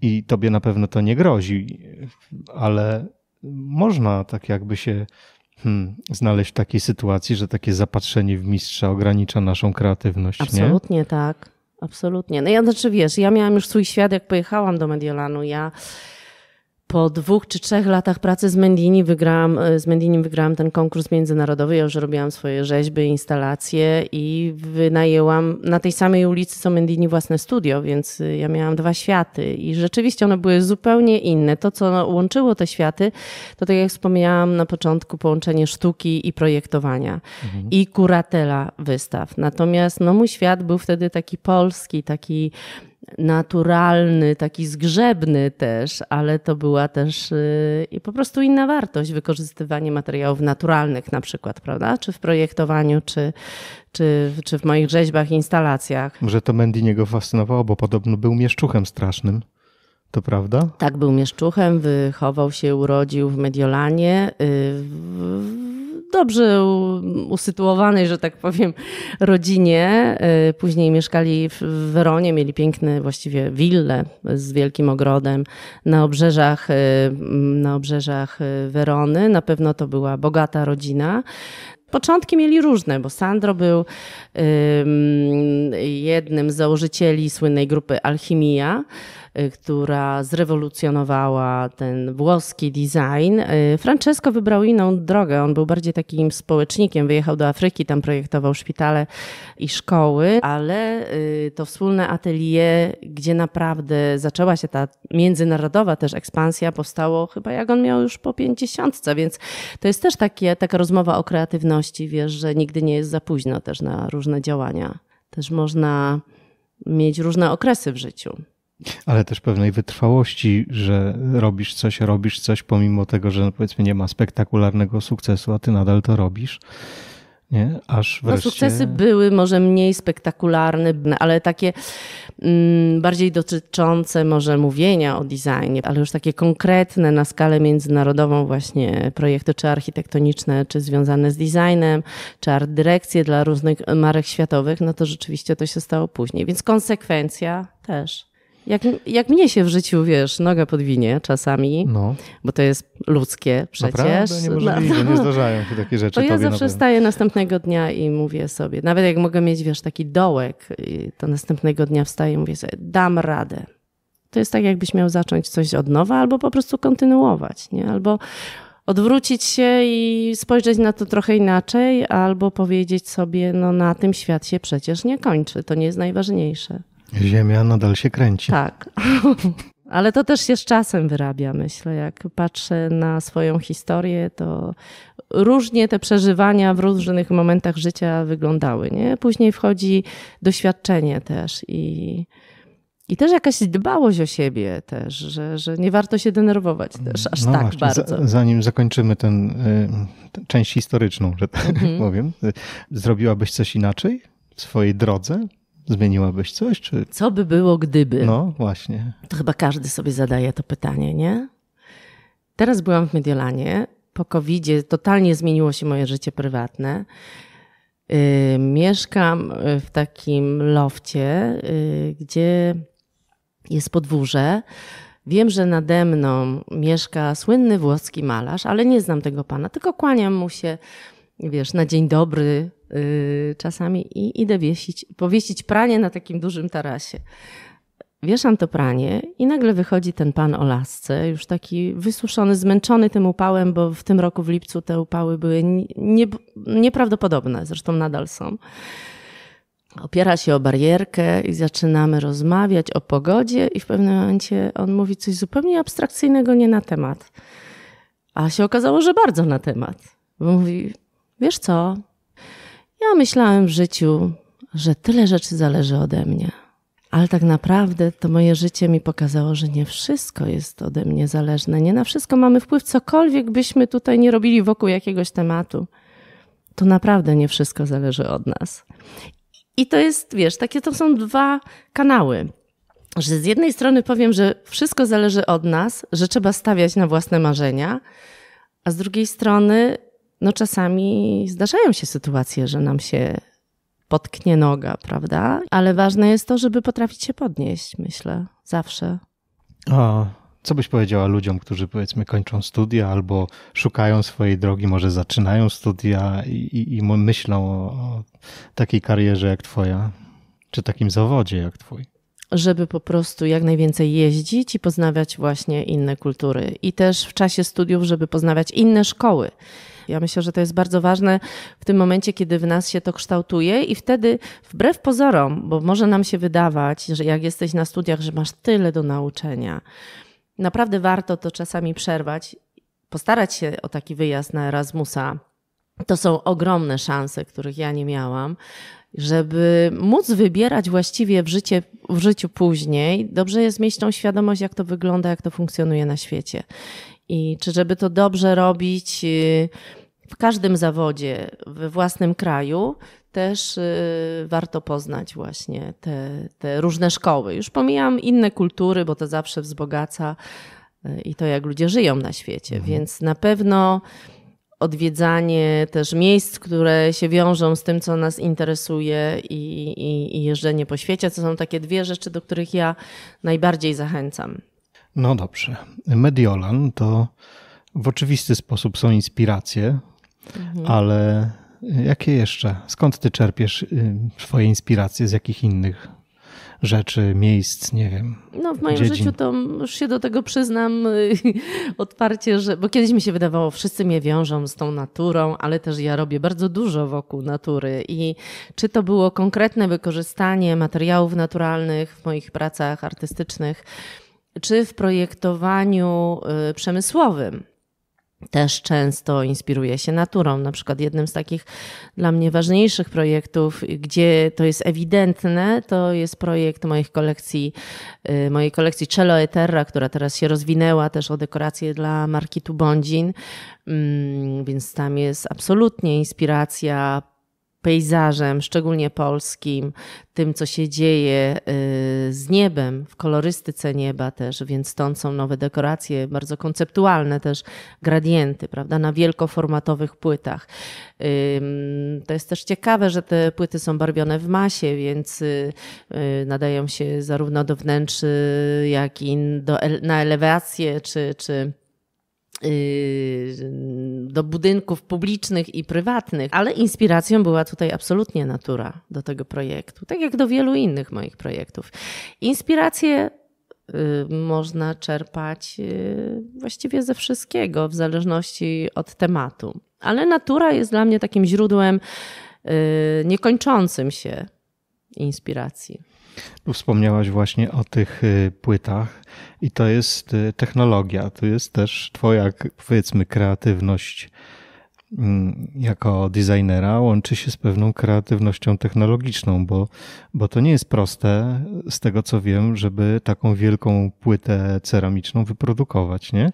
i tobie na pewno to nie grozi, ale można tak jakby się hmm, znaleźć w takiej sytuacji, że takie zapatrzenie w mistrza ogranicza naszą kreatywność. Absolutnie nie? tak. Absolutnie. No ja znaczy wiesz, ja miałam już swój świat, jak pojechałam do Mediolanu. Ja po dwóch czy trzech latach pracy z Mendini wygrałam, e, z Mendini wygrałam ten konkurs międzynarodowy. Ja już robiłam swoje rzeźby, instalacje i wynajęłam na tej samej ulicy co Mendini własne studio, więc e, ja miałam dwa światy i rzeczywiście one były zupełnie inne. To, co łączyło te światy, to tak jak wspomniałam na początku, połączenie sztuki i projektowania mhm. i kuratela wystaw. Natomiast no, mój świat był wtedy taki polski, taki naturalny, taki zgrzebny też, ale to była też y, i po prostu inna wartość, wykorzystywanie materiałów naturalnych na przykład, prawda? Czy w projektowaniu, czy, czy, czy w moich rzeźbach, instalacjach. Może to Mendiniego fascynowało, bo podobno był mieszczuchem strasznym. To prawda? Tak, był mieszczuchem, wychował się, urodził w Mediolanie. Y, w dobrze usytuowanej, że tak powiem, rodzinie. Y, później mieszkali w Weronie, mieli piękne właściwie wille z wielkim ogrodem na obrzeżach, y, na obrzeżach y, Werony. Na pewno to była bogata rodzina. Początki mieli różne, bo Sandro był jednym z założycieli słynnej grupy Alchimia, Y, która zrewolucjonowała ten włoski design. Y, Francesco wybrał inną drogę. On był bardziej takim społecznikiem. Wyjechał do Afryki, tam projektował szpitale i szkoły, ale y, to wspólne atelier, gdzie naprawdę zaczęła się ta międzynarodowa też ekspansja, powstało chyba jak on miał już po pięćdziesiątce, więc to jest też takie, taka rozmowa o kreatywności, wiesz, że nigdy nie jest za późno też na różne działania. Też można mieć różne okresy w życiu. Ale też pewnej wytrwałości, że robisz coś, robisz coś, pomimo tego, że no powiedzmy nie ma spektakularnego sukcesu, a ty nadal to robisz. Nie? Aż no, wreszcie... No, sukcesy były może mniej spektakularne, ale takie mm, bardziej dotyczące może mówienia o designie, ale już takie konkretne na skalę międzynarodową właśnie projekty czy architektoniczne, czy związane z designem, czy art dyrekcje dla różnych marek światowych, no to rzeczywiście to się stało później. Więc konsekwencja też. Jak, jak mnie się w życiu, wiesz, noga podwinie czasami, no. bo to jest ludzkie przecież. Naprawdę? No, Niemożliwe, no, no. nie zdarzają się takie rzeczy. To ja zawsze nowe. staję następnego dnia i mówię sobie, nawet jak mogę mieć, wiesz, taki dołek, to następnego dnia wstaję i mówię sobie, dam radę. To jest tak, jakbyś miał zacząć coś od nowa albo po prostu kontynuować, nie? Albo odwrócić się i spojrzeć na to trochę inaczej, albo powiedzieć sobie, no na tym świat się przecież nie kończy, to nie jest najważniejsze. Ziemia nadal się kręci. Tak. Ale to też się z czasem wyrabia, myślę. Jak patrzę na swoją historię, to różnie te przeżywania w różnych momentach życia wyglądały. Nie? Później wchodzi doświadczenie też i, i też jakaś dbałość o siebie też, że, że nie warto się denerwować też aż no tak właśnie, bardzo. zanim zakończymy tę y, część historyczną, że tak mhm. powiem, y, zrobiłabyś coś inaczej w swojej drodze Zmieniłabyś coś? Czy... Co by było, gdyby? No, właśnie. To chyba każdy sobie zadaje to pytanie, nie? Teraz byłam w Mediolanie. Po covid totalnie zmieniło się moje życie prywatne. Yy, mieszkam y, w takim lofcie, yy, gdzie jest podwórze. Wiem, że nade mną mieszka słynny włoski malarz, ale nie znam tego pana, tylko kłaniam mu się, wiesz, na dzień dobry, Y, czasami i idę wiesić, powiesić pranie na takim dużym tarasie. Wieszam to pranie i nagle wychodzi ten pan o lasce, już taki wysuszony, zmęczony tym upałem, bo w tym roku w lipcu te upały były nie, nieprawdopodobne, zresztą nadal są. Opiera się o barierkę i zaczynamy rozmawiać o pogodzie, i w pewnym momencie on mówi coś zupełnie abstrakcyjnego, nie na temat. A się okazało, że bardzo na temat, bo mówi: Wiesz co, ja myślałem w życiu, że tyle rzeczy zależy ode mnie. Ale tak naprawdę to moje życie mi pokazało, że nie wszystko jest ode mnie zależne. Nie na wszystko mamy wpływ, cokolwiek byśmy tutaj nie robili wokół jakiegoś tematu. To naprawdę nie wszystko zależy od nas. I to jest, wiesz, takie to są dwa kanały. Że z jednej strony powiem, że wszystko zależy od nas, że trzeba stawiać na własne marzenia, a z drugiej strony no czasami zdarzają się sytuacje, że nam się potknie noga, prawda? Ale ważne jest to, żeby potrafić się podnieść, myślę, zawsze. A co byś powiedziała ludziom, którzy powiedzmy kończą studia albo szukają swojej drogi, może zaczynają studia i, i, i myślą o, o takiej karierze jak twoja, czy takim zawodzie jak twój? żeby po prostu jak najwięcej jeździć i poznawać właśnie inne kultury. I też w czasie studiów, żeby poznawać inne szkoły. Ja myślę, że to jest bardzo ważne w tym momencie, kiedy w nas się to kształtuje i wtedy wbrew pozorom, bo może nam się wydawać, że jak jesteś na studiach, że masz tyle do nauczenia. Naprawdę warto to czasami przerwać, postarać się o taki wyjazd na Erasmusa. To są ogromne szanse, których ja nie miałam żeby móc wybierać właściwie w, życie, w życiu później, dobrze jest mieć tą świadomość, jak to wygląda, jak to funkcjonuje na świecie. I czy żeby to dobrze robić, y, w każdym zawodzie we własnym kraju też y, warto poznać właśnie te, te różne szkoły. Już pomijam inne kultury, bo to zawsze wzbogaca y, i to, jak ludzie żyją na świecie. Mhm. Więc na pewno odwiedzanie też miejsc, które się wiążą z tym, co nas interesuje i, i, i jeżdżenie po świecie, to są takie dwie rzeczy, do których ja najbardziej zachęcam. No dobrze. Mediolan to w oczywisty sposób są inspiracje Mhm. Ale jakie jeszcze? Skąd ty czerpiesz swoje y, inspiracje? Z jakich innych rzeczy, miejsc, nie wiem. No w moim dziedzin. życiu to już się do tego przyznam y, otwarcie, że bo kiedyś mi się wydawało, wszyscy mnie wiążą z tą naturą, ale też ja robię bardzo dużo wokół natury i czy to było konkretne wykorzystanie materiałów naturalnych w moich pracach artystycznych, czy w projektowaniu y, przemysłowym też często inspiruje się naturą. Na przykład jednym z takich dla mnie ważniejszych projektów, gdzie to jest ewidentne, to jest projekt moich kolekcji, y, mojej kolekcji Cello Eterra, która teraz się rozwinęła też o dekoracje dla marki Tubondzin, mm, więc tam jest absolutnie inspiracja pejzażem, szczególnie polskim, tym, co się dzieje y, z niebem, w kolorystyce nieba też, więc stąd są nowe dekoracje, bardzo konceptualne też, gradienty, prawda, na wielkoformatowych płytach. To jest też ciekawe, że te płyty są barwione w masie, więc y, y, nadają się zarówno do wnętrzy, jak i do, na elewację, czy, czy Y, do budynków publicznych i prywatnych, ale inspiracją była tutaj absolutnie natura do tego projektu, tak jak do wielu innych moich projektów. Inspiracje y, można czerpać y, właściwie ze wszystkiego, w zależności od tematu. Ale natura jest dla mnie takim źródłem niekończącym się inspiracji. Tu wspomniałaś właśnie o tych y, płytach i to jest y, technologia, to jest też twoja, powiedzmy, kreatywność mm, jako designera łączy się z pewną kreatywnością technologiczną, bo, bo to nie jest proste, z tego co wiem, żeby taką wielką płytę ceramiczną wyprodukować, nie?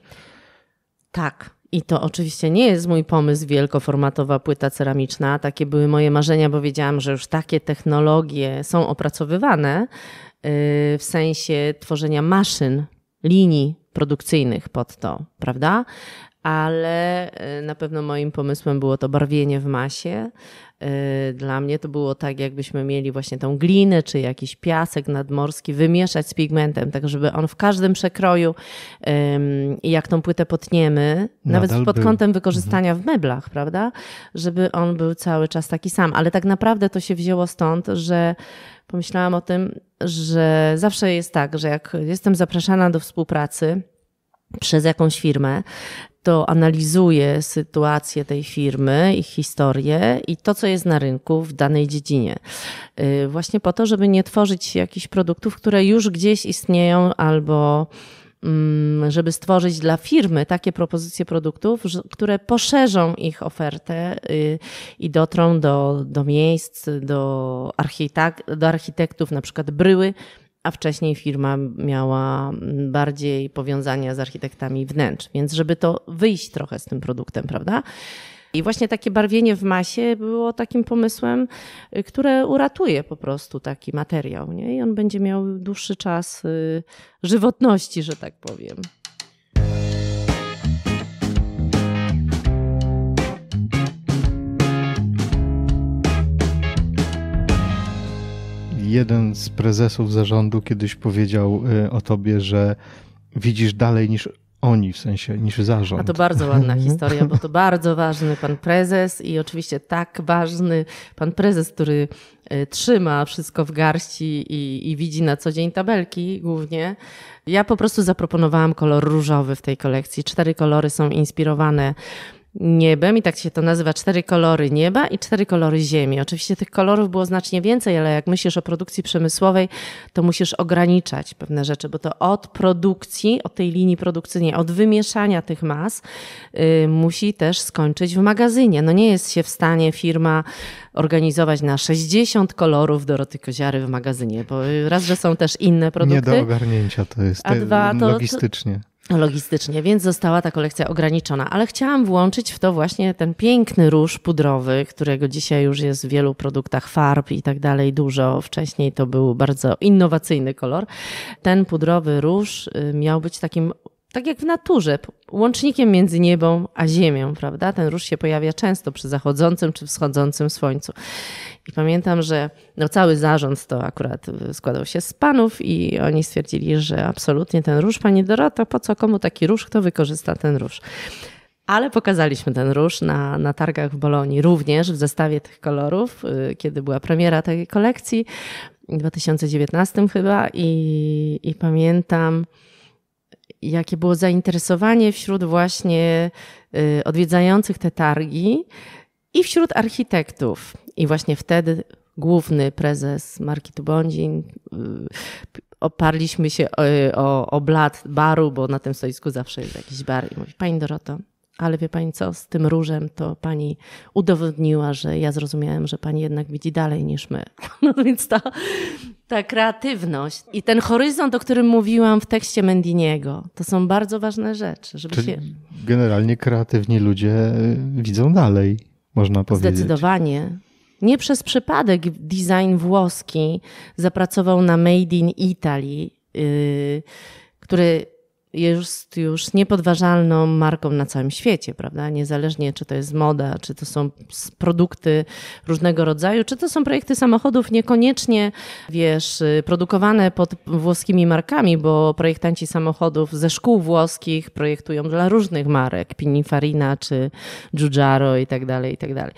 Tak, i to oczywiście nie jest mój pomysł wielkoformatowa płyta ceramiczna. Takie były moje marzenia, bo wiedziałam, że już takie technologie są opracowywane y, w sensie tworzenia maszyn, linii produkcyjnych pod to, prawda? ale y, na pewno moim pomysłem było to barwienie w masie. Y, dla mnie to było tak, jakbyśmy mieli właśnie tą glinę czy jakiś piasek nadmorski wymieszać z pigmentem, tak żeby on w każdym przekroju, jak tą płytę potniemy, Nadal nawet pod kątem był. Mhm. wykorzystania w meblach, prawda, żeby on był cały czas taki sam. Ale tak naprawdę to się wzięło stąd, że pomyślałam o tym, że zawsze jest tak, że jak jestem zapraszana do współpracy, przez jakąś firmę, kto analizuje sytuację tej firmy, ich historię i to, co jest na rynku w danej dziedzinie. Y, właśnie po to, żeby nie tworzyć jakichś produktów, które już gdzieś istnieją albo mm, żeby stworzyć dla firmy takie propozycje produktów, które poszerzą ich ofertę y, i dotrą do, do miejsc, do, architek- do architektów, na przykład bryły, a wcześniej firma miała mm, bardziej powiązania z architektami wnętrz, więc żeby to wyjść trochę z tym produktem, prawda? I właśnie takie barwienie w masie było takim pomysłem, y, które uratuje po prostu taki materiał, nie? I on będzie miał dłuższy czas y, żywotności, że tak powiem. jeden z prezesów zarządu kiedyś powiedział y, o tobie, że widzisz dalej niż oni, w sensie niż zarząd. A to bardzo ładna mhm. historia, bo to bardzo ważny pan prezes i oczywiście tak ważny pan prezes, który y, trzyma wszystko w garści i, i, widzi na co dzień tabelki głównie. Ja po prostu zaproponowałam kolor różowy w tej kolekcji. Cztery kolory są inspirowane niebem i tak się to nazywa cztery kolory nieba i cztery kolory ziemi. Oczywiście tych kolorów było znacznie więcej, ale jak myślisz o produkcji przemysłowej, to musisz ograniczać pewne rzeczy, bo to od produkcji, od tej linii produkcyjnej, od wymieszania tych mas yy, musi też skończyć w magazynie. No nie jest się w stanie firma organizować na 60 kolorów Doroty Koziary w magazynie, bo raz, że są też inne produkty. Nie do ogarnięcia to jest, a y, dwa, to, logistycznie. To, logistycznie, więc została ta kolekcja ograniczona. Ale chciałam włączyć w to właśnie ten piękny róż pudrowy, którego dzisiaj już jest w wielu produktach farb i tak dalej dużo. Wcześniej to był bardzo innowacyjny kolor. Ten pudrowy róż y, miał być takim tak jak w naturze, łącznikiem między niebą a ziemią, prawda? Ten róż się pojawia często przy zachodzącym czy wschodzącym słońcu. I pamiętam, że no cały zarząd to akurat y, składał się z panów i oni stwierdzili, że absolutnie ten róż, pani Dorota, po co komu taki róż, kto wykorzysta ten róż? Ale pokazaliśmy ten róż na, na targach w Bolonii również w zestawie tych kolorów, y, kiedy była premiera tej kolekcji w 2019 chyba i, i pamiętam, jakie było zainteresowanie wśród właśnie y, odwiedzających te targi i wśród architektów. I właśnie wtedy główny prezes Marki Tubądzin y, oparliśmy się o, y, o, o blat baru, bo na tym stoisku zawsze jest jakiś bar i mówi, Pani Doroto, ale wie pani co, z tym różem to pani udowodniła, że ja zrozumiałem, że pani jednak widzi dalej niż my. No więc ta, ta kreatywność i ten horyzont, o którym mówiłam w tekście Mendiniego, to są bardzo ważne rzeczy, żeby się. Generalnie kreatywni ludzie y, widzą dalej, można powiedzieć. Zdecydowanie. Nie przez przypadek design włoski zapracował na Made in Italy, yy, który jest już niepodważalną marką na całym świecie, prawda? Niezależnie czy to jest moda, czy to są produkty różnego rodzaju, czy to są projekty samochodów niekoniecznie, wiesz, y, produkowane pod włoskimi markami, bo projektanci samochodów ze szkół włoskich projektują dla różnych marek, Pininfarina czy Giugiaro i tak dalej, i tak dalej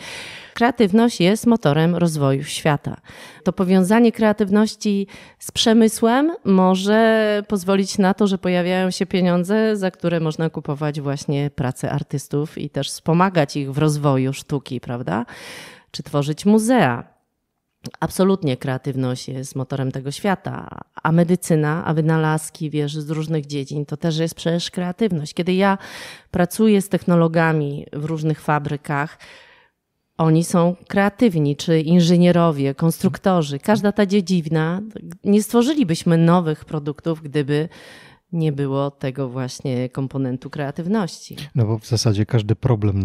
kreatywność jest motorem rozwoju świata. To powiązanie kreatywności z przemysłem może pozwolić na to, że pojawiają się pieniądze, za które można kupować właśnie pracę artystów i też wspomagać ich w rozwoju sztuki, prawda? Czy tworzyć muzea. Absolutnie kreatywność jest motorem tego świata, a medycyna, a wynalazki, wiesz, z różnych dziedzin, to też jest przecież kreatywność. Kiedy ja pracuję z technologami w różnych fabrykach, oni są kreatywni, czy inżynierowie, konstruktorzy, każda ta dziedzina. Nie stworzylibyśmy nowych produktów, gdyby nie było tego właśnie komponentu kreatywności. No bo w zasadzie każdy problem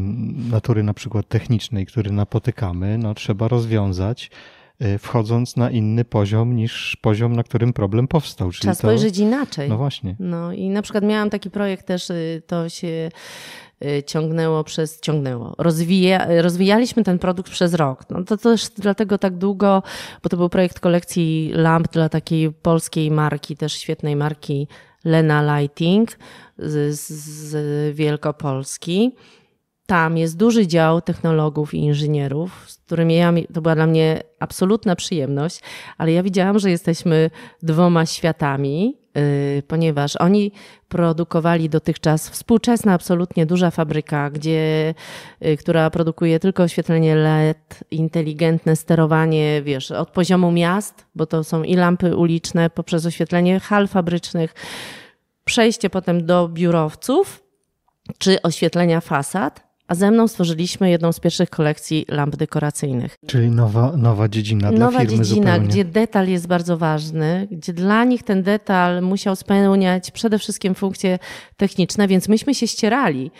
natury na przykład technicznej, który napotykamy, no trzeba rozwiązać y, wchodząc na inny poziom niż poziom, na którym problem powstał. Czyli Trzeba spojrzeć to... inaczej. No właśnie. No i na przykład miałam taki projekt też, y, to się Y, ciągnęło przez, ciągnęło, rozwija, rozwijaliśmy ten produkt przez rok. No to też dlatego tak długo, bo to był projekt kolekcji lamp dla takiej polskiej marki, też świetnej marki Lena Lighting z, z Wielkopolski. Tam jest duży dział technologów i inżynierów, z którymi ja, to była dla mnie absolutna przyjemność, ale ja widziałam, że jesteśmy dwoma światami Y, ponieważ oni produkowali dotychczas współczesna, absolutnie duża fabryka, gdzie, y, która produkuje tylko oświetlenie LED, inteligentne sterowanie, wiesz, od poziomu miast, bo to są i lampy uliczne, poprzez oświetlenie hal fabrycznych, przejście potem do biurowców czy oświetlenia fasad a ze mną stworzyliśmy jedną z pierwszych kolekcji lamp dekoracyjnych. Czyli nowa, nowa dziedzina nowa dla nowa dziedzina, zupełnie. gdzie detal jest bardzo ważny, gdzie dla nich ten detal musiał spełniać przede wszystkim funkcje techniczne, więc myśmy się ścierali.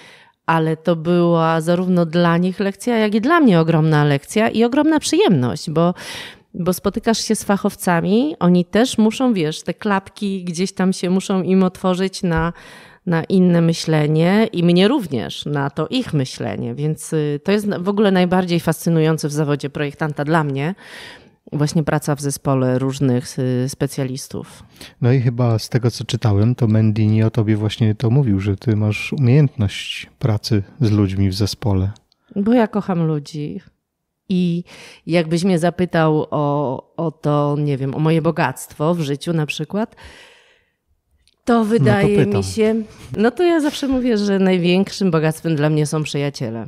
Ale to była zarówno dla nich lekcja, jak i dla mnie ogromna lekcja i ogromna przyjemność, bo bo spotykasz się z fachowcami, oni też muszą, wiesz, te klapki gdzieś tam się muszą im otworzyć na, na inne myślenie i mnie również na to ich myślenie. Więc y, to jest w ogóle najbardziej fascynujące w zawodzie projektanta dla mnie. Właśnie praca w zespole różnych y, specjalistów. No i chyba z tego, co czytałem, to Mendini o tobie właśnie to mówił, że ty masz umiejętność pracy z ludźmi w zespole. Bo ja kocham ludzi. I jakbyś mnie zapytał o, o to, nie wiem, o moje bogactwo w życiu na przykład, no to wydaje no to mi się. No to ja zawsze mówię, że największym bogactwem dla mnie są przyjaciele.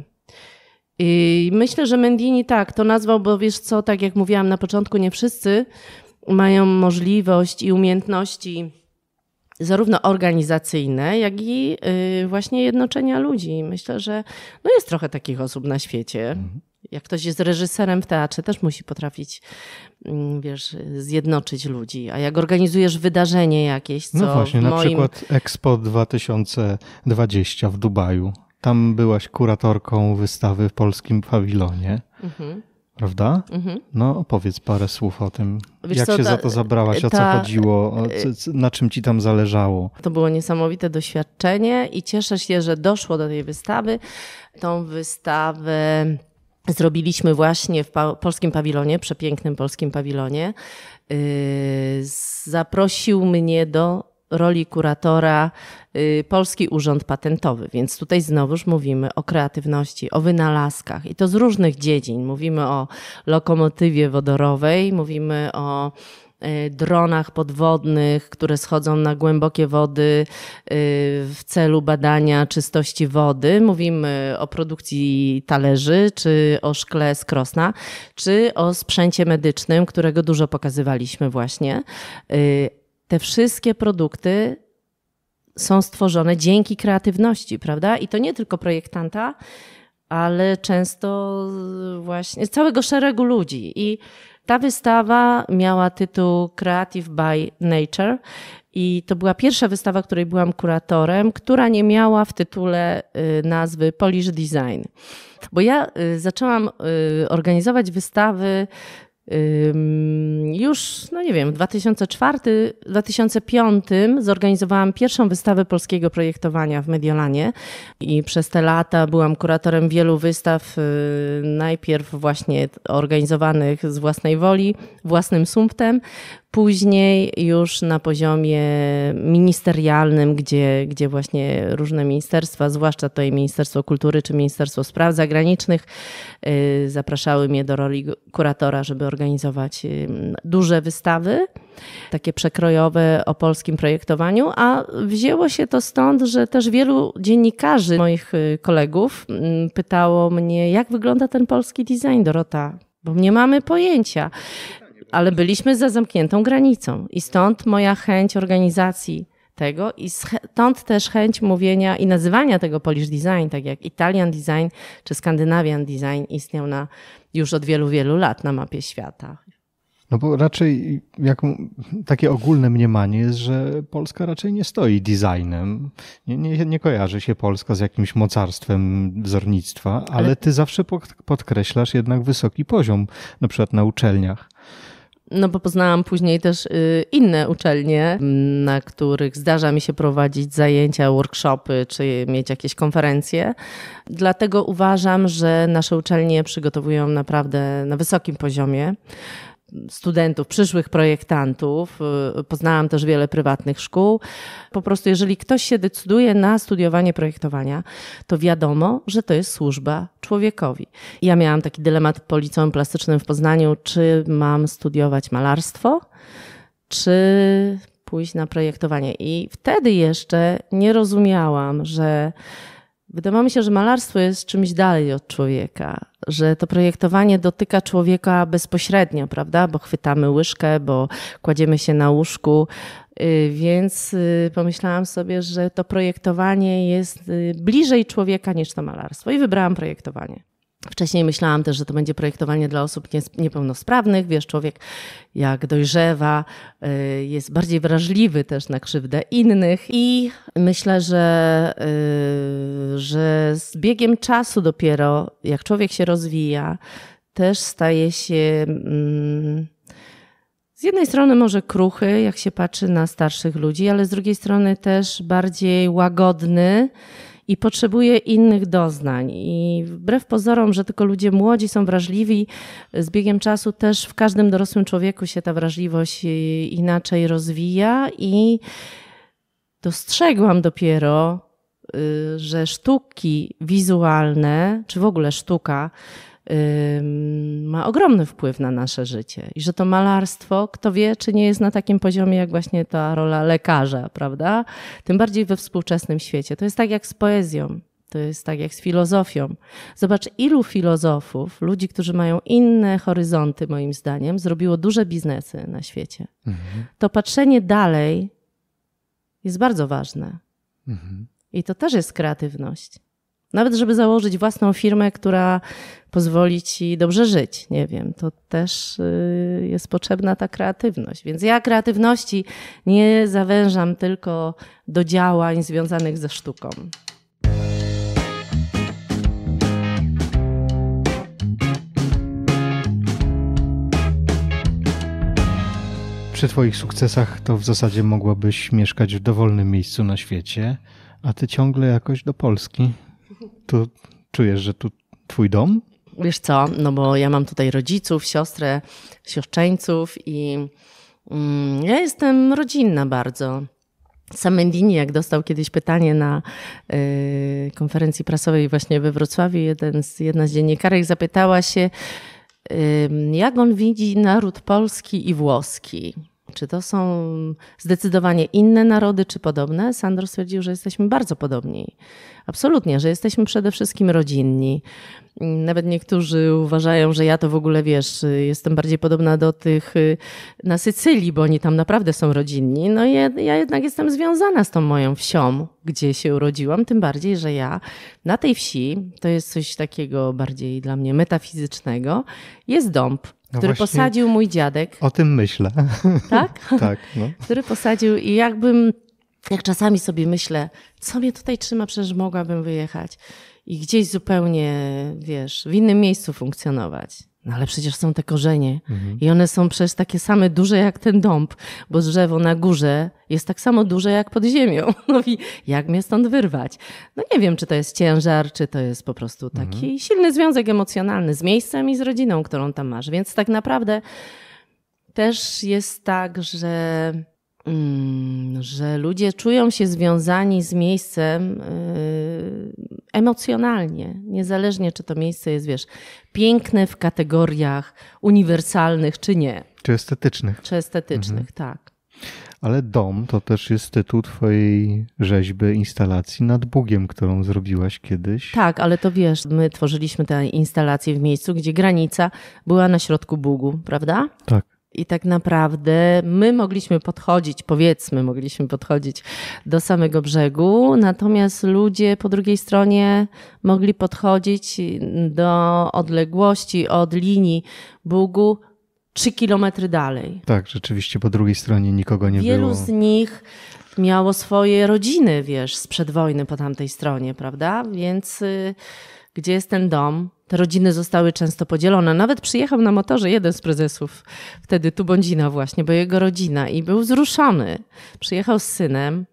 I myślę, że Mendini tak to nazwał, bo wiesz co, tak jak mówiłam na początku, nie wszyscy mają możliwość i umiejętności zarówno organizacyjne, jak i y, właśnie jednoczenia ludzi. Myślę, że no jest trochę takich osób na świecie. Mhm. Jak ktoś jest reżyserem w teatrze, też musi potrafić, mm, wiesz, zjednoczyć ludzi. A jak organizujesz wydarzenie jakieś, no co No właśnie, moim... na przykład Expo 2020 w Dubaju. Tam byłaś kuratorką wystawy w polskim pawilonie. Mhm. Prawda? Mhm. No opowiedz parę słów o tym. Wiesz jak co, się ta, za to zabrałaś, ta, o co chodziło, e, na czym ci tam zależało? To było niesamowite doświadczenie i cieszę się, że doszło do tej wystawy. Tą wystawę zrobiliśmy właśnie w polskim pawilonie, przepięknym polskim pawilonie. Y, zaprosił mnie do roli kuratora y, Polski Urząd Patentowy, więc tutaj znowuż mówimy o kreatywności, o wynalazkach i to z różnych dziedzin. Mówimy o lokomotywie wodorowej, mówimy o Y, dronach podwodnych, które schodzą na głębokie wody y, w celu badania czystości wody. Mówimy o produkcji talerzy, czy o szkle z krosna, czy o sprzęcie medycznym, którego dużo pokazywaliśmy właśnie. Y, te wszystkie produkty są stworzone dzięki kreatywności, prawda? I to nie tylko projektanta, ale często właśnie całego szeregu ludzi. I ta wystawa miała tytuł Creative by Nature i to była pierwsza wystawa, której byłam kuratorem, która nie miała w tytule y, nazwy Polish Design. Bo ja y, zaczęłam y, organizować wystawy już, no nie wiem, w 2004, 2005 zorganizowałam pierwszą wystawę polskiego projektowania w Mediolanie i przez te lata byłam kuratorem wielu wystaw, y, najpierw właśnie organizowanych z własnej woli, własnym sumptem, Później już na poziomie ministerialnym, gdzie, gdzie właśnie różne ministerstwa, zwłaszcza tutaj Ministerstwo Kultury czy Ministerstwo Spraw Zagranicznych, y, zapraszały mnie do roli kuratora, żeby organizować y, duże wystawy, takie przekrojowe o polskim projektowaniu, a wzięło się to stąd, że też wielu dziennikarzy, moich y, kolegów, mm, pytało mnie, jak wygląda ten polski design, Dorota, bo nie mamy pojęcia ale byliśmy za zamkniętą granicą i stąd moja chęć organizacji tego i stąd też chęć mówienia i nazywania tego Polish Design, tak jak Italian Design czy skandynawian Design istniał na, już od wielu, wielu lat na mapie świata. No bo raczej jak, takie ogólne mniemanie jest, że Polska raczej nie stoi designem. Nie, nie, nie kojarzy się Polska z jakimś mocarstwem wzornictwa, ale, ale ty zawsze podkreślasz jednak wysoki poziom, na przykład na uczelniach. No bo poznałam później też y, inne uczelnie, na których zdarza mi się prowadzić zajęcia, workshopy czy mieć jakieś konferencje. Dlatego uważam, że nasze uczelnie przygotowują naprawdę na wysokim poziomie studentów, przyszłych projektantów. Y, poznałam też wiele prywatnych szkół. Po prostu, jeżeli ktoś się decyduje na studiowanie projektowania, to wiadomo, że to jest służba człowiekowi. Ja miałam taki dylemat po liceum plastycznym w Poznaniu, czy mam studiować malarstwo, czy pójść na projektowanie. I wtedy jeszcze nie rozumiałam, że Wydawało mi się, że malarstwo jest czymś dalej od człowieka, że to projektowanie dotyka człowieka bezpośrednio, prawda? Bo chwytamy łyżkę, bo kładziemy się na łóżku. Y, więc y, pomyślałam sobie, że to projektowanie jest y, bliżej człowieka niż to malarstwo i wybrałam projektowanie. Wcześniej myślałam też, że to będzie projektowanie dla osób niepełnosprawnych. Wiesz, człowiek jak dojrzewa, y, jest bardziej wrażliwy też na krzywdę innych i myślę, że, y, że z biegiem czasu dopiero, jak człowiek się rozwija, też staje się mm, z jednej strony może kruchy, jak się patrzy na starszych ludzi, ale z drugiej strony też bardziej łagodny i potrzebuje innych doznań. I wbrew pozorom, że tylko ludzie młodzi są wrażliwi, z biegiem czasu też w każdym dorosłym człowieku się ta wrażliwość y, inaczej rozwija i dostrzegłam dopiero, y, że sztuki wizualne, czy w ogóle sztuka, ma ogromny wpływ na nasze życie. I że to malarstwo, kto wie, czy nie jest na takim poziomie, jak właśnie ta rola lekarza, prawda? Tym bardziej we współczesnym świecie. To jest tak jak z poezją. To jest tak jak z filozofią. Zobacz, ilu filozofów, ludzi, którzy mają inne horyzonty, moim zdaniem, zrobiło duże biznesy na świecie. Mhm. To patrzenie dalej jest bardzo ważne. Mhm. I to też jest kreatywność. Nawet żeby założyć własną firmę, która pozwoli ci dobrze żyć, nie wiem, to też y, jest potrzebna ta kreatywność. Więc ja kreatywności nie zawężam tylko do działań związanych ze sztuką. Przy Twoich sukcesach to w zasadzie mogłabyś mieszkać w dowolnym miejscu na świecie, a Ty ciągle jakoś do Polski to czujesz, że tu twój dom? Wiesz co, no bo ja mam tutaj rodziców, siostrę, siostrzeńców i mm, ja jestem rodzinna bardzo. Sam Mendini, jak dostał kiedyś pytanie na y, konferencji prasowej właśnie we Wrocławiu, jeden z, jedna z dziennikarek zapytała się, y, jak on widzi naród polski i włoski. Czy to są zdecydowanie inne narody, czy podobne? Sandro stwierdził, że jesteśmy bardzo podobni. Absolutnie, że jesteśmy przede wszystkim rodzinni. Nawet niektórzy uważają, że ja to w ogóle wiesz, jestem bardziej podobna do tych y, na Sycylii, bo oni tam naprawdę są rodzinni. No i ja jednak jestem związana z tą moją wsią, gdzie się urodziłam, tym bardziej, że ja na tej wsi, to jest coś takiego bardziej dla mnie metafizycznego, jest dąb. No który no posadził mój dziadek. O tym myślę. Tak? tak. No. Który posadził i jakbym, jak czasami sobie myślę, co mnie tutaj trzyma, przecież mogłabym wyjechać i gdzieś zupełnie, wiesz, w innym miejscu funkcjonować. No ale przecież są te korzenie mhm. i one są przecież takie same duże jak ten dąb, bo drzewo na górze jest tak samo duże jak pod ziemią. No i jak mnie stąd wyrwać? No nie wiem, czy to jest ciężar, czy to jest po prostu taki mhm. silny związek emocjonalny z miejscem i z rodziną, którą tam masz. Więc tak naprawdę też jest tak, że Mm, że ludzie czują się związani z miejscem y, emocjonalnie, niezależnie czy to miejsce jest, wiesz, piękne w kategoriach uniwersalnych czy nie. Czy estetycznych. Czy estetycznych, mhm. tak. Ale dom to też jest tytuł Twojej rzeźby, instalacji nad Bugiem, którą zrobiłaś kiedyś. Tak, ale to wiesz, my tworzyliśmy tę instalację w miejscu, gdzie granica była na środku Bugu, prawda? Tak. I tak naprawdę my mogliśmy podchodzić, powiedzmy, mogliśmy podchodzić do samego brzegu, natomiast ludzie po drugiej stronie mogli podchodzić do odległości od linii Bugu 3 kilometry dalej. Tak, rzeczywiście po drugiej stronie nikogo nie Wielu było. Wielu z nich miało swoje rodziny, wiesz, sprzed wojny po tamtej stronie, prawda? Więc y, gdzie jest ten dom. Te rodziny zostały często podzielone. Nawet przyjechał na motorze jeden z prezesów, wtedy tu Bądzina właśnie, bo jego rodzina i był wzruszony. Przyjechał z synem,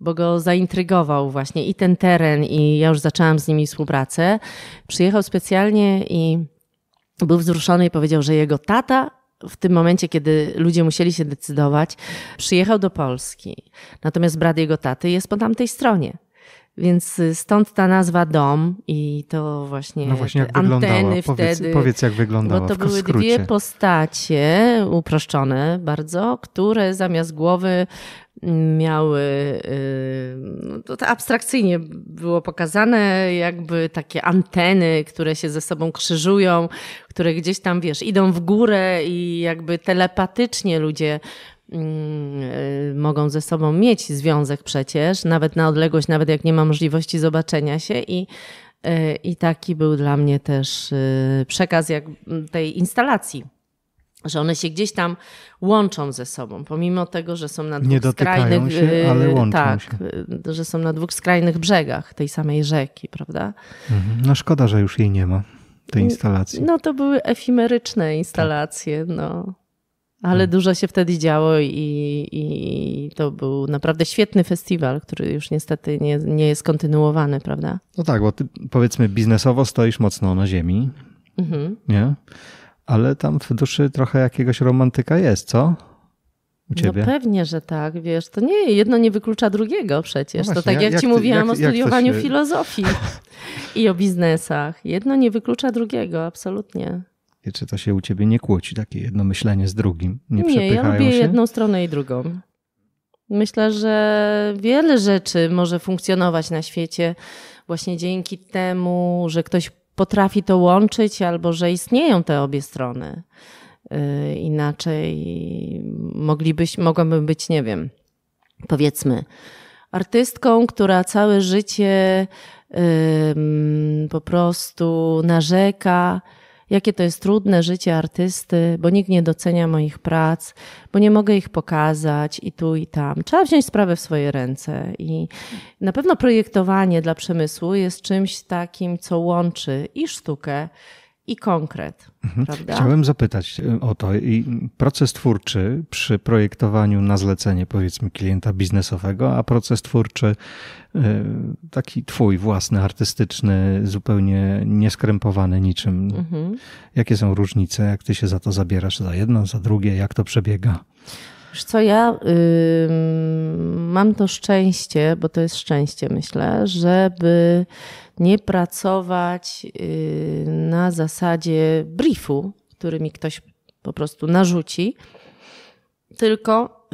bo go zaintrygował właśnie i ten teren i ja już zaczęłam z nimi współpracę. Przyjechał specjalnie i był wzruszony i powiedział, że jego tata w tym momencie, kiedy ludzie musieli się decydować, przyjechał do Polski. Natomiast brat jego taty jest po tamtej stronie. Więc y, stąd ta nazwa dom i to właśnie, no właśnie jak anteny powiedz, wtedy. Powiedz, jak wyglądała. Bo to były skrócie. dwie postacie uproszczone bardzo, które zamiast głowy mm, miały, y, no to abstrakcyjnie było pokazane, jakby takie anteny, które się ze sobą krzyżują, które gdzieś tam, wiesz, idą w górę i jakby telepatycznie ludzie Y, mogą ze sobą mieć związek przecież, nawet na odległość, nawet jak nie ma możliwości zobaczenia się i y, i taki był dla mnie też y, przekaz jak tej instalacji, że one się gdzieś tam łączą ze sobą, pomimo tego, że są na dwóch skrajnych, się, ale łączą tak, się. że są na dwóch skrajnych brzegach tej samej rzeki, prawda? Mhm. No szkoda, że już jej nie ma tej instalacji. No to były efemeryczne instalacje, tak. no. Ale hmm. dużo się wtedy działo i, i to był naprawdę świetny festiwal, który już niestety nie, nie jest kontynuowany, prawda? No tak, bo ty powiedzmy biznesowo stoisz mocno na ziemi, mhm. nie? Ale tam w duszy trochę jakiegoś romantyka jest, co? U no ciebie? No pewnie, że tak, wiesz, to nie, jedno nie wyklucza drugiego przecież. No właśnie, to tak jak, jak ci ty, mówiłam jak, o studiowaniu się... filozofii i o biznesach. Jedno nie wyklucza drugiego, absolutnie. Czy to się u ciebie nie kłóci, takie jedno myślenie z drugim? Nie, nie ja lubię się? jedną stronę i drugą. Myślę, że wiele rzeczy może funkcjonować na świecie właśnie dzięki temu, że ktoś potrafi to łączyć albo że istnieją te obie strony. Y, inaczej moglibyśmy, mogłabym być, nie wiem, powiedzmy, artystką, która całe życie po prostu narzeka, jakie to jest trudne życie artysty, bo nikt nie docenia moich prac, bo nie mogę ich pokazać i tu i tam. Trzeba wziąć sprawę w swoje ręce i na pewno projektowanie dla przemysłu jest czymś takim, co łączy i sztukę, i konkret. Mhm. Prawda? Chciałem zapytać e, o to. I proces twórczy przy projektowaniu na zlecenie, powiedzmy, klienta biznesowego, a proces twórczy e, taki twój, własny, artystyczny, zupełnie nieskrępowany niczym. Mhm. Jakie są różnice? Jak ty się za to zabierasz? Za jedno, za drugie? Jak to przebiega? Wiesz co, ja y, mam to szczęście, bo to jest szczęście myślę, żeby nie pracować y, na zasadzie briefu, który mi ktoś po prostu narzuci, tylko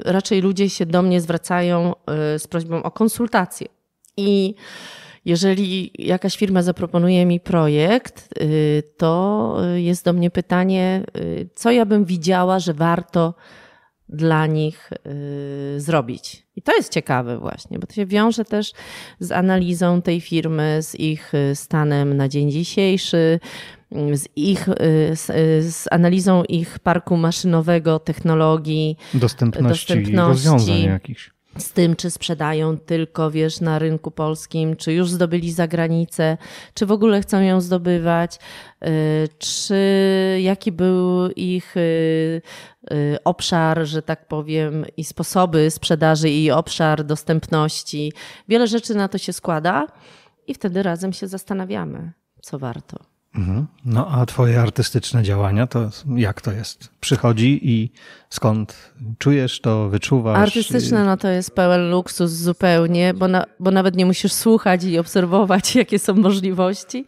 y, raczej ludzie się do mnie zwracają y, z prośbą o konsultację. I jeżeli jakaś firma zaproponuje mi projekt, y, to y, jest do mnie pytanie, co ja bym widziała, że warto dla nich y, zrobić. I to jest ciekawe właśnie, bo to się wiąże też z analizą tej firmy, z ich y, stanem na dzień dzisiejszy, z ich y, z, z analizą ich parku maszynowego, technologii, dostępności, dostępności. rozwiązań jakichś z tym, czy sprzedają tylko, wiesz, na rynku polskim, czy już zdobyli za granicę, czy w ogóle chcą ją zdobywać, y, czy jaki był ich y, y, obszar, że tak powiem, i sposoby sprzedaży, i obszar dostępności. Wiele rzeczy na to się składa i wtedy razem się zastanawiamy, co warto. Mhm. No a twoje artystyczne działania, to jak to jest? Przychodzi i skąd czujesz to, wyczuwasz? Artystyczne no to jest pełen luksus zupełnie, bo, na, bo nawet nie musisz słuchać i obserwować, jakie są możliwości,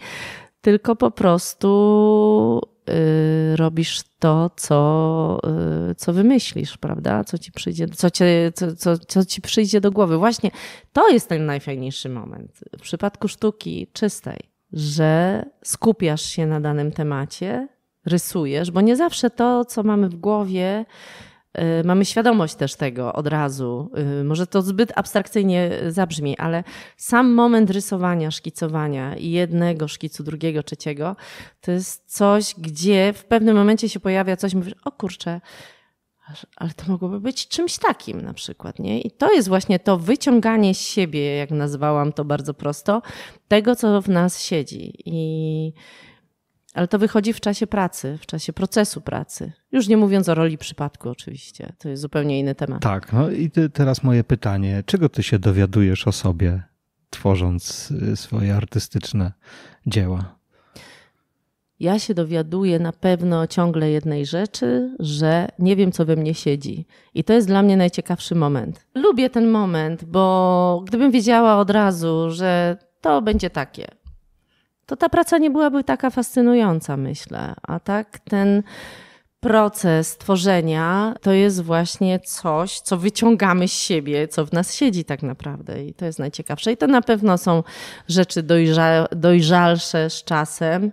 tylko po prostu y, robisz to, co, y, co wymyślisz, prawda? Co ci, przyjdzie, co, cię, co, co, co ci przyjdzie do głowy. Właśnie to jest ten najfajniejszy moment w przypadku sztuki czystej że skupiasz się na danym temacie, rysujesz, bo nie zawsze to, co mamy w głowie, y, mamy świadomość też tego od razu. Y, może to zbyt abstrakcyjnie zabrzmi, ale sam moment rysowania, szkicowania i jednego szkicu, drugiego, trzeciego, to jest coś, gdzie w pewnym momencie się pojawia coś, mówisz, o kurczę, ale to mogłoby być czymś takim na przykład, nie? I to jest właśnie to wyciąganie z siebie, jak nazwałam to bardzo prosto, tego, co w nas siedzi. I... Ale to wychodzi w czasie pracy, w czasie procesu pracy. Już nie mówiąc o roli przypadku, oczywiście. To jest zupełnie inny temat. Tak, no i teraz moje pytanie. Czego ty się dowiadujesz o sobie, tworząc y, swoje artystyczne dzieła? ja się dowiaduję na pewno ciągle jednej rzeczy, że nie wiem, co we mnie siedzi. I to jest dla mnie najciekawszy moment. Lubię ten moment, bo gdybym wiedziała od razu, że to będzie takie, to ta praca nie byłaby taka fascynująca, myślę. A tak ten proces tworzenia to jest właśnie coś, co wyciągamy z siebie, co w nas siedzi tak naprawdę. I to jest najciekawsze. I to na pewno są rzeczy dojrza dojrzalsze z czasem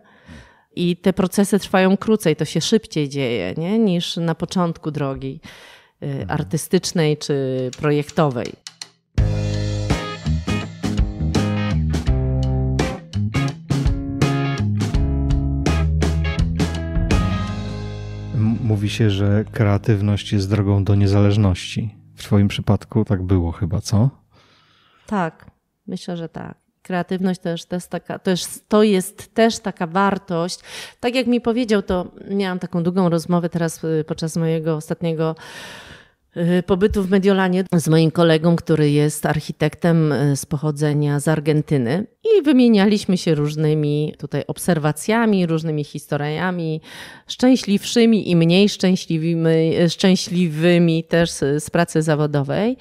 i te procesy trwają krócej, to się szybciej dzieje nie? niż na początku drogi y, mhm. artystycznej czy projektowej. Mówi się, że kreatywność jest drogą do niezależności. W Twoim przypadku tak było chyba, co? Tak, myślę, że tak kreatywność też, też taka, to jest też taka wartość. Tak jak mi powiedział, to miałam taką długą rozmowę teraz y, podczas mojego ostatniego y, pobytu w Mediolanie z moim kolegą, który jest architektem y, z pochodzenia z Argentyny i wymienialiśmy się różnymi tutaj obserwacjami, różnymi historiami, szczęśliwszymi i mniej szczęśliwymi, szczęśliwymi też z pracy zawodowej.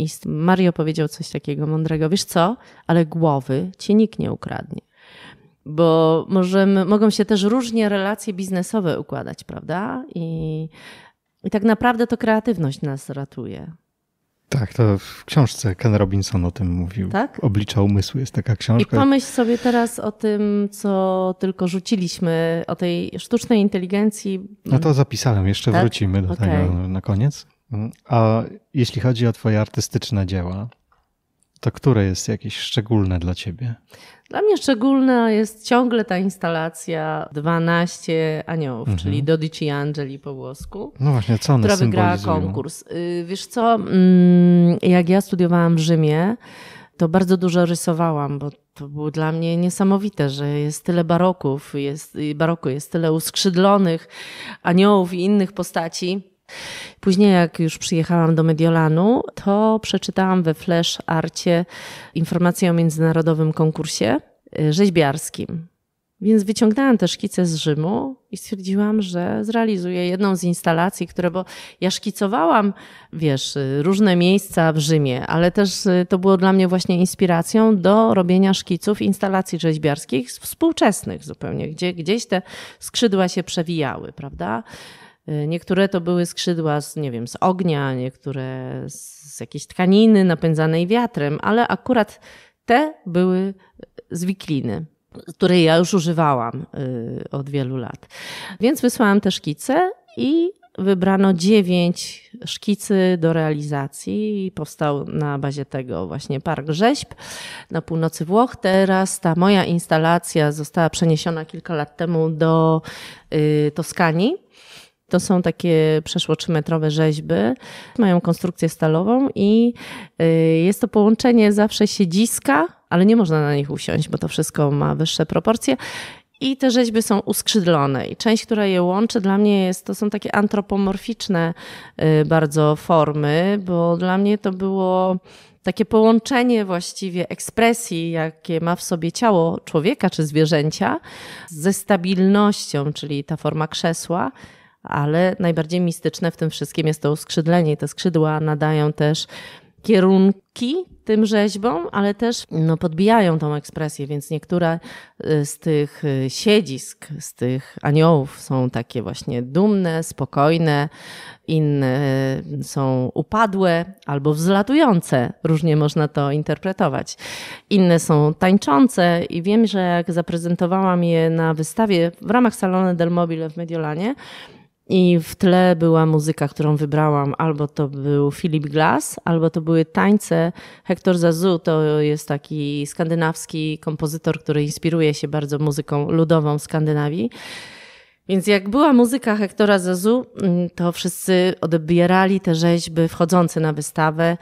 I Mario powiedział coś takiego mądrego, wiesz co, ale głowy ci nikt nie ukradnie. Bo możemy, mogą się też różnie relacje biznesowe układać, prawda? I, I tak naprawdę to kreatywność nas ratuje. Tak, to w książce Ken Robinson o tym mówił. Tak? Oblicza umysłu jest taka książka. I pomyśl sobie teraz o tym, co tylko rzuciliśmy, o tej sztucznej inteligencji. No to zapisałem, jeszcze tak? wrócimy do okay. tego na koniec. Mm, a jeśli chodzi o Twoje artystyczne dzieła, to które jest jakieś szczególne dla Ciebie? Dla mnie szczególna jest ciągle ta instalacja 12 aniołów, mhm. czyli Dodici Angeli po włosku. No właśnie, co one Która wygrała konkurs. Y, wiesz co, mm, jak ja studiowałam w Rzymie, to bardzo dużo rysowałam, bo to było dla mnie niesamowite, że jest tyle baroków, jest, y, baroku, jest tyle uskrzydlonych aniołów i innych postaci Później, jak już przyjechałam do Mediolanu, to przeczytałam we Flash Arcie informację o międzynarodowym konkursie y, rzeźbiarskim. Więc wyciągnęłam te szkice z Rzymu i stwierdziłam, że zrealizuję jedną z instalacji, które, bo ja szkicowałam, wiesz, y, różne miejsca w Rzymie, ale też y, to było dla mnie właśnie inspiracją do robienia szkiców instalacji rzeźbiarskich współczesnych zupełnie, gdzie gdzieś te skrzydła się przewijały, prawda? Y, niektóre to były skrzydła z, nie wiem, z ognia, niektóre z jakiejś tkaniny napędzanej wiatrem, ale akurat te były y, z wikliny której ja już używałam y, od wielu lat. Więc wysłałam te szkice i wybrano dziewięć szkicy do realizacji i powstał na bazie tego właśnie Park Rzeźb na północy Włoch. Teraz ta moja instalacja została przeniesiona kilka lat temu do Toskanii to są takie przeszło 3-metrowe rzeźby, mają konstrukcję stalową i y, jest to połączenie zawsze siedziska, ale nie można na nich usiąść, bo to wszystko ma wyższe proporcje. I te rzeźby są uskrzydlone. I część, która je łączy, dla mnie jest, to są takie antropomorficzne y, bardzo formy, bo dla mnie to było takie połączenie właściwie ekspresji, jakie ma w sobie ciało człowieka czy zwierzęcia, ze stabilnością, czyli ta forma krzesła ale najbardziej mistyczne w tym wszystkim jest to skrzydlenie. I te skrzydła nadają też kierunki tym rzeźbom, ale też no, podbijają tą ekspresję, więc niektóre y, z tych y, siedzisk, z tych aniołów są takie właśnie dumne, spokojne, inne y, są upadłe albo wzlatujące, różnie można to interpretować. Inne są tańczące i wiem, że jak zaprezentowałam je na wystawie w ramach Salone del Mobile w Mediolanie, i w tle była muzyka, którą wybrałam. Albo to był Philip Glass, albo to były tańce. Hector Zazu to jest taki skandynawski kompozytor, który inspiruje się bardzo muzyką ludową Skandynawii. Więc jak była muzyka Hektora Zazu, mm, to wszyscy odbierali te rzeźby wchodzące na wystawę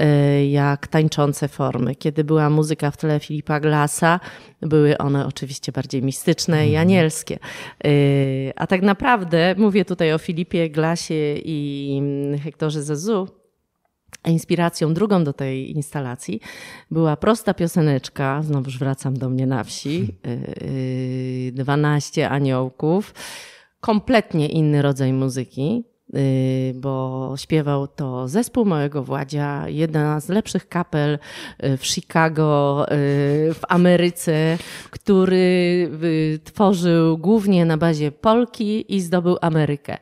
Y, jak tańczące formy. Kiedy była muzyka w tle Filipa Glasa, były one oczywiście bardziej mistyczne i mhm. anielskie. Y, a tak naprawdę mówię tutaj o Filipie Glasie i Hektorze Zezu, Inspiracją drugą do tej instalacji była prosta pioseneczka, znowuż wracam do mnie na wsi, 12 y, aniołków, kompletnie inny rodzaj muzyki, Y, bo śpiewał to zespół Małego Władzia, jedna z lepszych kapel y, w Chicago, y, w Ameryce, który tworzył głównie na bazie Polki i zdobył Amerykę.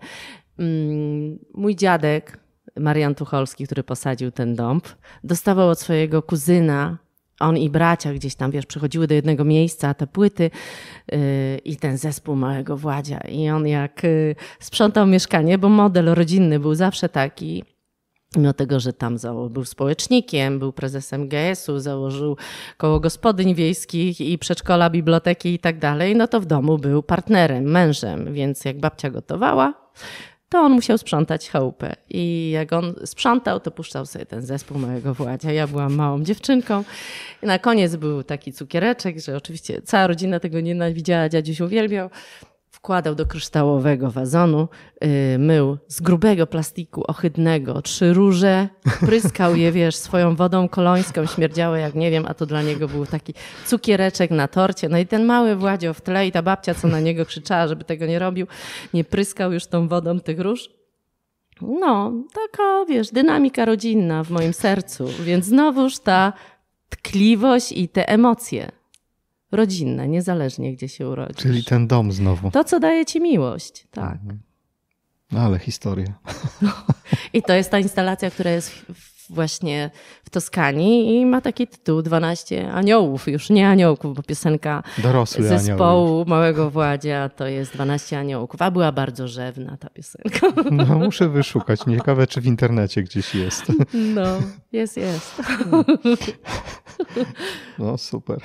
Mm, mój dziadek, Marian Tucholski, który posadził ten dąb, dostawał od swojego kuzyna on i bracia gdzieś tam, wiesz, przychodziły do jednego miejsca, te płyty yy, i ten zespół małego Władzia. I on jak yy, sprzątał mieszkanie, bo model rodzinny był zawsze taki, Mimo tego, że tam był społecznikiem, był prezesem GS-u, założył koło gospodyń wiejskich i przedszkola, biblioteki i tak dalej, no to w domu był partnerem, mężem, więc jak babcia gotowała, to on musiał sprzątać chałupę. I jak on sprzątał, to puszczał sobie ten zespół małego Władzia. Ja byłam małą dziewczynką. I na koniec był taki cukiereczek, że oczywiście cała rodzina tego nienawidziała, dziadziuś uwielbiał wkładał do kryształowego wazonu, yy, mył z grubego plastiku ohydnego trzy róże, pryskał je, wiesz, swoją wodą kolońską, śmierdziały jak nie wiem, a to dla niego był taki cukiereczek na torcie. No i ten mały Władzio w tle i ta babcia, co na niego krzyczała, żeby tego nie robił, nie pryskał już tą wodą tych róż. No, taka, wiesz, dynamika rodzinna w moim sercu, więc znowuż ta tkliwość i te emocje rodzinne, niezależnie gdzie się urodzisz. Czyli ten dom znowu. To, co daje ci miłość, tak. Mhm. No ale historia. I to jest ta instalacja, która jest w właśnie w Toskanii i ma taki tytuł 12 aniołów, już nie aniołków, bo piosenka Dorosły zespołu aniołów. Małego Władzia to jest 12 aniołków, a była bardzo rzewna ta piosenka. No muszę wyszukać, ciekawe czy w internecie gdzieś jest. No, jest, jest. No super.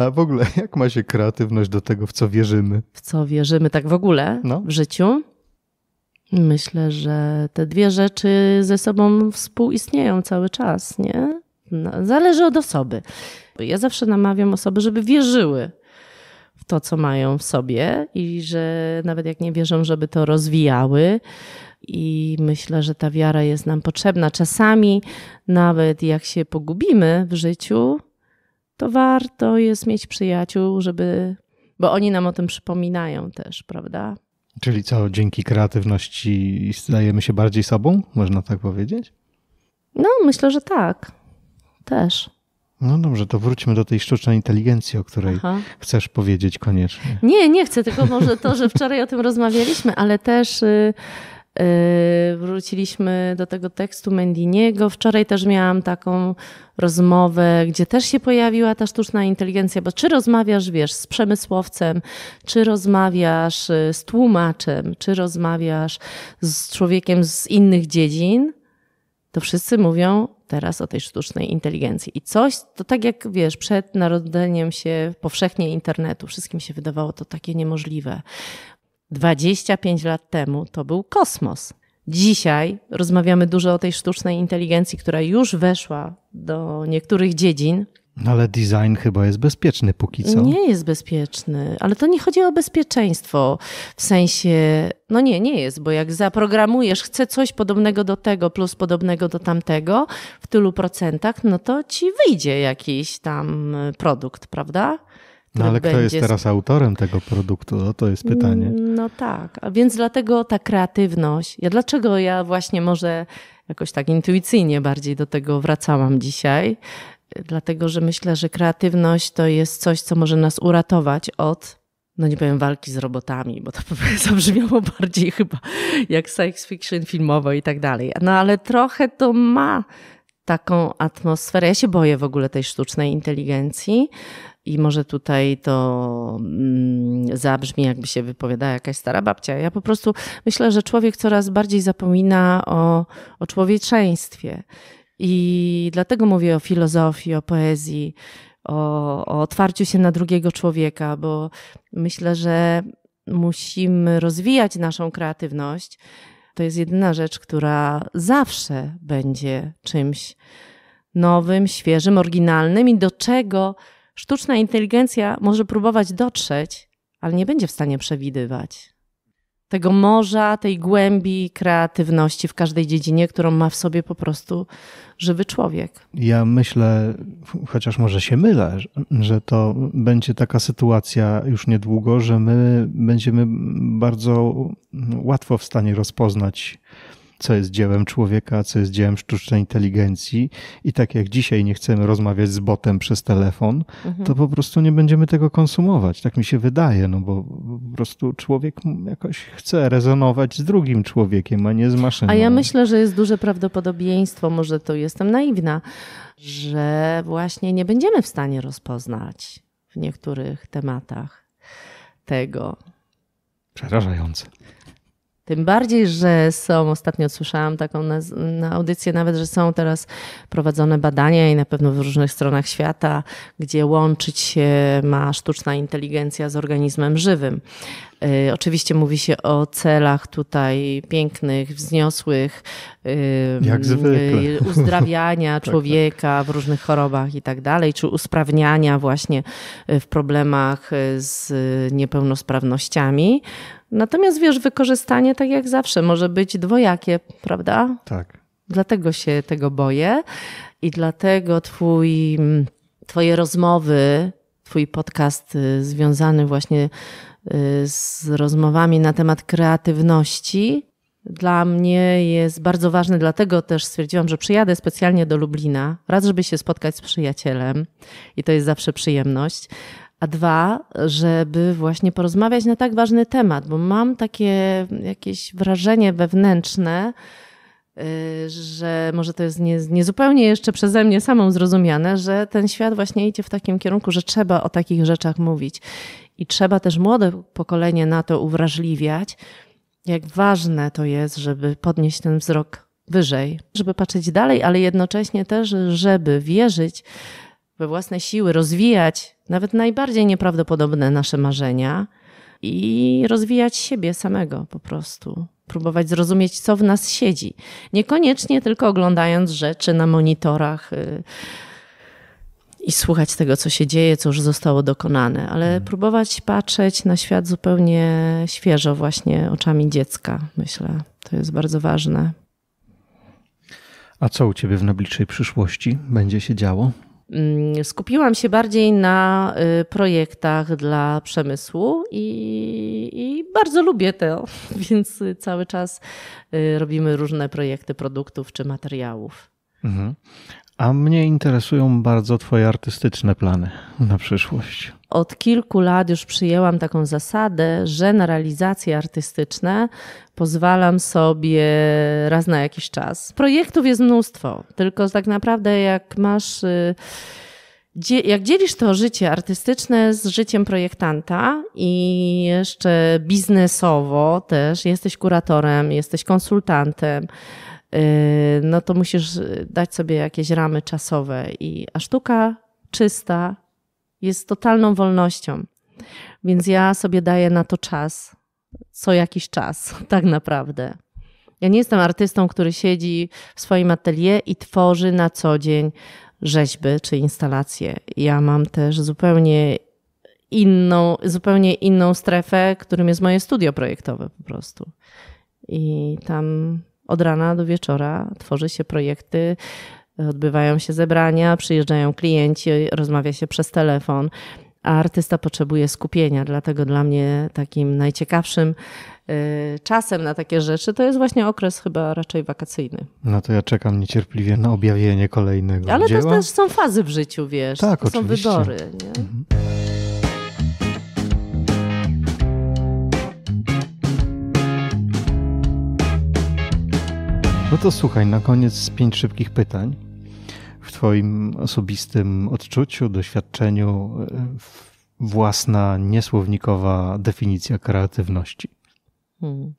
A w ogóle jak ma się kreatywność do tego, w co wierzymy? W co wierzymy tak w ogóle no. w życiu? Myślę, że te dwie rzeczy ze sobą współistnieją cały czas, nie? No, zależy od osoby. Ja zawsze namawiam osoby, żeby wierzyły w to, co mają w sobie i że nawet jak nie wierzą, żeby to rozwijały. I myślę, że ta wiara jest nam potrzebna. Czasami, nawet jak się pogubimy w życiu, to warto jest mieć przyjaciół, żeby. Bo oni nam o tym przypominają też, prawda? Czyli co, dzięki kreatywności stajemy się bardziej sobą? Można tak powiedzieć? No, myślę, że tak. Też. No dobrze, to wróćmy do tej sztucznej inteligencji, o której Aha. chcesz powiedzieć koniecznie. Nie, nie chcę, tylko może to, że wczoraj o tym rozmawialiśmy, ale też y, Y, wróciliśmy do tego tekstu Mendiniego. Wczoraj też miałam taką rozmowę, gdzie też się pojawiła ta sztuczna inteligencja, bo czy rozmawiasz, wiesz, z przemysłowcem, czy rozmawiasz y, z tłumaczem, czy rozmawiasz z człowiekiem z innych dziedzin, to wszyscy mówią teraz o tej sztucznej inteligencji. I coś, to tak jak wiesz, przed narodzeniem się powszechnie internetu, wszystkim się wydawało to takie niemożliwe. 25 lat temu to był kosmos. Dzisiaj rozmawiamy dużo o tej sztucznej inteligencji, która już weszła do niektórych dziedzin. No ale design chyba jest bezpieczny póki co. Nie jest bezpieczny, ale to nie chodzi o bezpieczeństwo w sensie, no nie, nie jest, bo jak zaprogramujesz, chcę coś podobnego do tego plus podobnego do tamtego w tylu procentach, no to ci wyjdzie jakiś tam produkt, prawda? No ale kto jest teraz autorem tego produktu? No, to jest pytanie. Mm, no tak, a więc dlatego ta kreatywność. Ja dlaczego ja właśnie może jakoś tak intuicyjnie bardziej do tego wracałam dzisiaj? Dlatego, że myślę, że kreatywność to jest coś, co może nas uratować od no nie powiem walki z robotami, bo to zabrzmiało bardziej chyba jak science fiction filmowo i tak dalej. No ale trochę to ma taką atmosferę. Ja się boję w ogóle tej sztucznej inteligencji, i może tutaj to mm, zabrzmi, jakby się wypowiadała jakaś stara babcia. Ja po prostu myślę, że człowiek coraz bardziej zapomina o, o człowieczeństwie. I dlatego mówię o filozofii, o poezji, o, o otwarciu się na drugiego człowieka, bo myślę, że musimy rozwijać naszą kreatywność. To jest jedyna rzecz, która zawsze będzie czymś nowym, świeżym, oryginalnym i do czego sztuczna inteligencja może próbować dotrzeć, ale nie będzie w stanie przewidywać tego morza, tej głębi kreatywności w każdej dziedzinie, którą ma w sobie po prostu żywy człowiek. Ja myślę, chociaż może się mylę, że to będzie taka sytuacja już niedługo, że my będziemy bardzo łatwo w stanie rozpoznać co jest dziełem człowieka, co jest dziełem sztucznej inteligencji. I tak jak dzisiaj nie chcemy rozmawiać z botem przez telefon, mhm. to po prostu nie będziemy tego konsumować. Tak mi się wydaje, no bo po prostu człowiek jakoś chce rezonować z drugim człowiekiem, a nie z maszyną. A ja myślę, że jest duże prawdopodobieństwo, może to jestem naiwna, że właśnie nie będziemy w stanie rozpoznać w niektórych tematach tego. Przerażające. Tym bardziej, że są, ostatnio słyszałam taką na, na audycję nawet, że są teraz prowadzone badania i na pewno w różnych stronach świata, gdzie łączyć się ma sztuczna inteligencja z organizmem żywym. Y, oczywiście mówi się o celach tutaj pięknych, wzniosłych, Jak zwykle. Y, uzdrawiania tak, tak. człowieka w różnych chorobach i tak dalej, czy usprawniania właśnie y, w problemach z niepełnosprawnościami. Natomiast wiesz, wykorzystanie, tak jak zawsze, może być dwojakie, prawda? Tak. Dlatego się tego boję i dlatego twój, mm, twoje rozmowy, twój podcast związany właśnie Y, z rozmowami na temat kreatywności dla mnie jest bardzo ważny, dlatego też stwierdziłam, że przyjadę specjalnie do Lublina, raz, żeby się spotkać z przyjacielem i to jest zawsze przyjemność, a dwa, żeby właśnie porozmawiać na tak ważny temat, bo mam takie jakieś wrażenie wewnętrzne, y, że może to jest nie, niezupełnie jeszcze przeze mnie samą zrozumiane, że ten świat właśnie idzie w takim kierunku, że trzeba o takich rzeczach mówić. I trzeba też młode pokolenie na to uwrażliwiać, jak ważne to jest, żeby podnieść ten wzrok wyżej, żeby patrzeć dalej, ale jednocześnie też, żeby wierzyć we własne siły, rozwijać nawet najbardziej nieprawdopodobne nasze marzenia i rozwijać siebie samego po prostu. Próbować zrozumieć, co w nas siedzi. Niekoniecznie tylko oglądając rzeczy na monitorach. Yy, i słuchać tego, co się dzieje, co już zostało dokonane, ale mhm. próbować patrzeć na świat zupełnie świeżo, właśnie oczami dziecka, myślę. To jest bardzo ważne. A co u ciebie w najbliższej przyszłości będzie się działo? Mm, skupiłam się bardziej na y, projektach dla przemysłu i, i, bardzo lubię to, więc cały czas y, robimy różne projekty produktów czy materiałów. Mhm. A mnie interesują bardzo Twoje artystyczne plany na przyszłość. Od kilku lat już przyjęłam taką zasadę, że na realizacje artystyczne pozwalam sobie raz na jakiś czas. Projektów jest mnóstwo, tylko tak naprawdę jak masz. Y, jak dzielisz to życie artystyczne z życiem projektanta i jeszcze biznesowo też jesteś kuratorem, jesteś konsultantem, Y, no to musisz dać sobie jakieś ramy czasowe. I, a sztuka czysta jest totalną wolnością. Więc ja sobie daję na to czas, co jakiś czas, tak naprawdę. Ja nie jestem artystą, który siedzi w swoim atelier i tworzy na co dzień rzeźby czy instalacje. Ja mam też zupełnie inną, zupełnie inną strefę, którym jest moje studio projektowe po prostu. I tam od rana do wieczora tworzy się projekty, odbywają się zebrania, przyjeżdżają klienci, rozmawia się przez telefon, a artysta potrzebuje skupienia. Dlatego dla mnie takim najciekawszym y, czasem na takie rzeczy to jest właśnie okres chyba raczej wakacyjny. No to ja czekam niecierpliwie na objawienie kolejnego. Ale dzieła. to też są fazy w życiu, wiesz. Tak, to oczywiście. są wybory. Nie? Mhm. No to słuchaj, na koniec pięć szybkich pytań. W Twoim osobistym odczuciu, doświadczeniu, e, własna niesłownikowa definicja kreatywności? Hmm.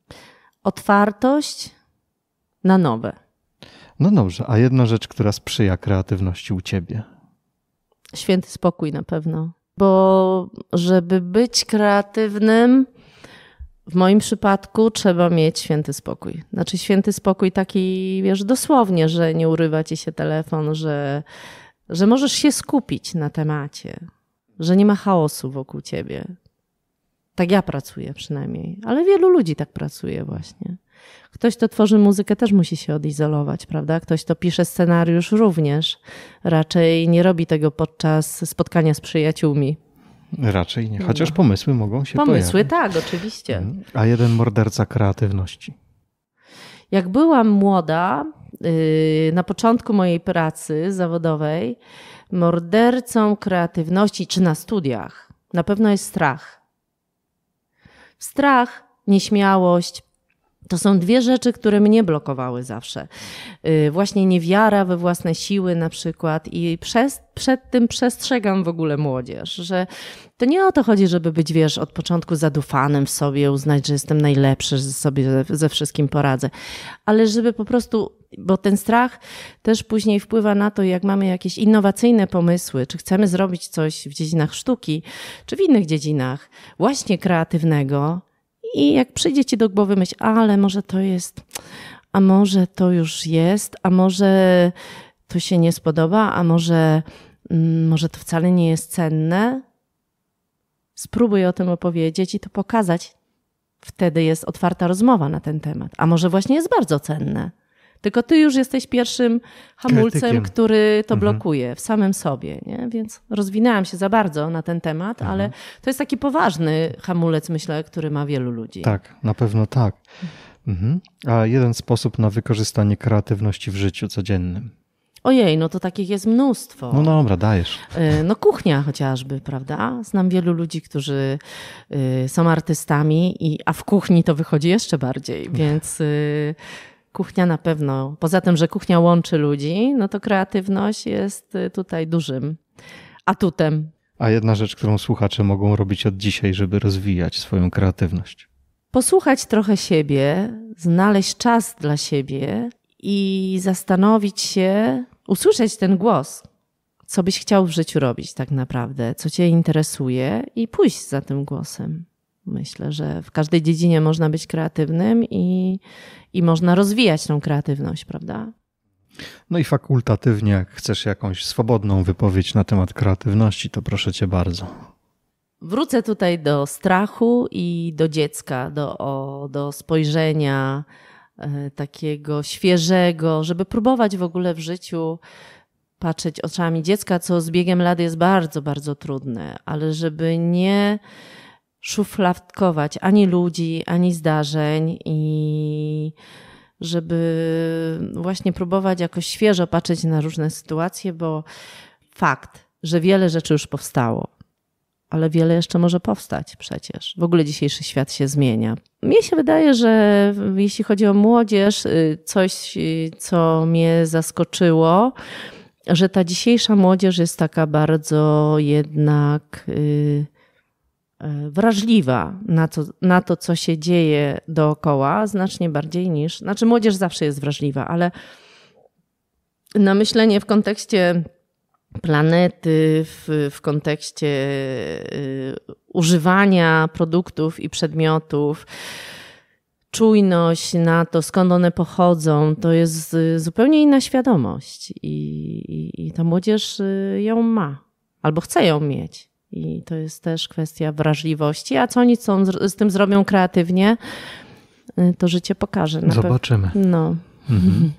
Otwartość na nowe. No dobrze, a jedna rzecz, która sprzyja kreatywności u Ciebie? Święty spokój na pewno. Bo żeby być kreatywnym, w moim przypadku trzeba mieć święty spokój. Znaczy święty spokój taki, wiesz, dosłownie, że nie urywa ci się telefon, że, że możesz się skupić na temacie, że nie ma chaosu wokół ciebie. Tak ja pracuję przynajmniej, ale wielu ludzi tak pracuje właśnie. Ktoś, kto tworzy muzykę, też musi się odizolować, prawda? Ktoś, kto pisze scenariusz, również raczej nie robi tego podczas spotkania z przyjaciółmi. Raczej nie, no. chociaż pomysły mogą się pomysły, pojawić. tak, oczywiście. Mhm. A jeden morderca kreatywności. Jak byłam młoda, y, na początku mojej pracy zawodowej, mordercą kreatywności, czy na studiach, na pewno jest strach. Strach, nieśmiałość, to są dwie rzeczy, które mnie blokowały zawsze. Y, właśnie niewiara we własne siły na przykład i przez, przed tym przestrzegam w ogóle młodzież, że to nie o to chodzi, żeby być, wiesz, od początku zadufanym w sobie, uznać, że jestem najlepszy, że sobie ze wszystkim poradzę, ale żeby po prostu bo ten strach też później wpływa na to, jak mamy jakieś innowacyjne pomysły, czy chcemy zrobić coś w dziedzinach sztuki, czy w innych dziedzinach, właśnie kreatywnego, i jak przyjdzie ci do głowy myśl, ale może to jest, a może to już jest, a może to się nie spodoba, a może, mm, może to wcale nie jest cenne, spróbuj o tym opowiedzieć i to pokazać. Wtedy jest otwarta rozmowa na ten temat, a może właśnie jest bardzo cenne. Tylko ty już jesteś pierwszym hamulcem, Krytykiem. który to mhm. blokuje w samym sobie. Nie? Więc rozwinęłam się za bardzo na ten temat, mhm. ale to jest taki poważny hamulec, myślę, który ma wielu ludzi. Tak, na pewno tak. Mhm. A jeden sposób na wykorzystanie kreatywności w życiu codziennym. Ojej, no to takich jest mnóstwo. No dobra, dajesz. E, no kuchnia chociażby, prawda? Znam wielu ludzi, którzy y, są artystami, i, a w kuchni to wychodzi jeszcze bardziej, więc y, kuchnia na pewno, poza tym, że kuchnia łączy ludzi, no to kreatywność jest y, tutaj dużym atutem. A jedna rzecz, którą słuchacze mogą robić od dzisiaj, żeby rozwijać swoją kreatywność. Posłuchać trochę siebie, znaleźć czas dla siebie i zastanowić się, usłyszeć ten głos, co byś chciał w życiu robić tak naprawdę, co cię interesuje i pójść za tym głosem. Myślę, że w każdej dziedzinie można być kreatywnym i, i można rozwijać tą kreatywność, prawda? No i fakultatywnie, jak chcesz jakąś swobodną wypowiedź na temat kreatywności, to proszę cię bardzo. Wrócę tutaj do strachu i do dziecka, do, o, do spojrzenia e, takiego świeżego, żeby próbować w ogóle w życiu patrzeć oczami dziecka, co z biegiem lat jest bardzo, bardzo trudne, ale żeby nie szufladkować ani ludzi, ani zdarzeń i żeby właśnie próbować jakoś świeżo patrzeć na różne sytuacje, bo fakt, że wiele rzeczy już powstało, ale wiele jeszcze może powstać przecież. W ogóle dzisiejszy świat się zmienia. Mnie się wydaje, że jeśli chodzi o młodzież, y, coś, y, co mnie zaskoczyło, że ta dzisiejsza młodzież jest taka bardzo jednak. Yy, E, wrażliwa na to, na to, co się dzieje dookoła, znacznie bardziej niż. Znaczy, młodzież zawsze jest wrażliwa, ale na myślenie w kontekście planety, w, w kontekście y, używania produktów i przedmiotów, czujność na to, skąd one pochodzą, to jest zupełnie inna świadomość i, i, i ta młodzież e, ją ma albo chce ją mieć. I to jest też kwestia wrażliwości. A co oni są, z tym zrobią kreatywnie, y, to życie pokaże. Zobaczymy. Pe... No. Mhm.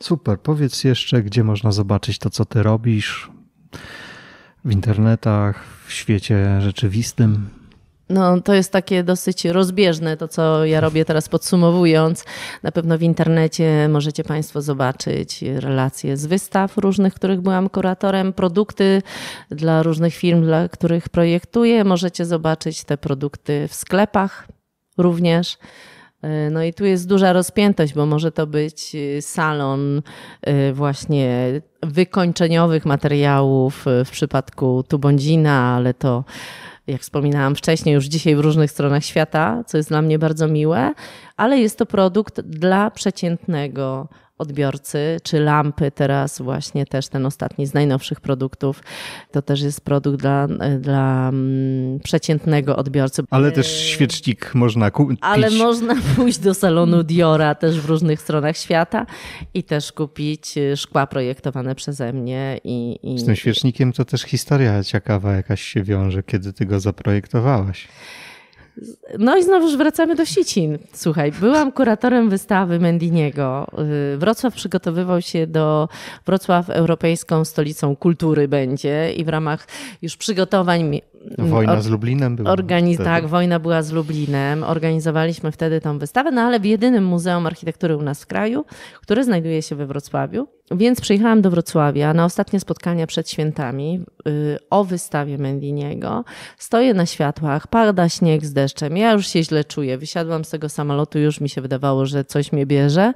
Super. Powiedz jeszcze, gdzie można zobaczyć to, co ty robisz w internetach, w świecie rzeczywistym. No, to jest takie dosyć rozbieżne to, co ja robię teraz podsumowując. Na pewno w internecie możecie Państwo zobaczyć relacje z wystaw różnych, których byłam kuratorem, produkty dla różnych firm, dla których projektuję. Możecie zobaczyć te produkty w sklepach również. E, no i tu jest duża rozpiętość, bo może to być e, salon e, właśnie wykończeniowych materiałów w przypadku Tubądzina, ale to jak wspominałam wcześniej, już dzisiaj w różnych stronach świata, co jest dla mnie bardzo miłe, ale jest to produkt dla przeciętnego odbiorcy, czy lampy teraz właśnie też ten ostatni z najnowszych produktów. To też jest produkt dla, dla mm, przeciętnego odbiorcy. Ale też e, świecznik można kupić. Ale można pójść do salonu Diora też w różnych stronach świata i też kupić e, szkła projektowane przeze mnie. I, i... Z tym świecznikiem to też historia ciekawa jakaś się wiąże, kiedy ty go zaprojektowałaś. No i znowuż wracamy do Sicin. Słuchaj, byłam kuratorem wystawy Mendiniego. Y, Wrocław przygotowywał się do Wrocław Europejską Stolicą Kultury będzie i w ramach już przygotowań Wojna mm, z Lublinem była. Organiz- tak, wojna była z Lublinem. Organizowaliśmy wtedy tą wystawę, no ale w jedynym Muzeum Architektury u nas w kraju, które znajduje się we Wrocławiu. Więc przyjechałam do Wrocławia na ostatnie spotkania przed świętami y, o wystawie Mendiniego. Stoję na światłach, pada śnieg z deszczem. Ja już się źle czuję. Wysiadłam z tego samolotu, już mi się wydawało, że coś mnie bierze.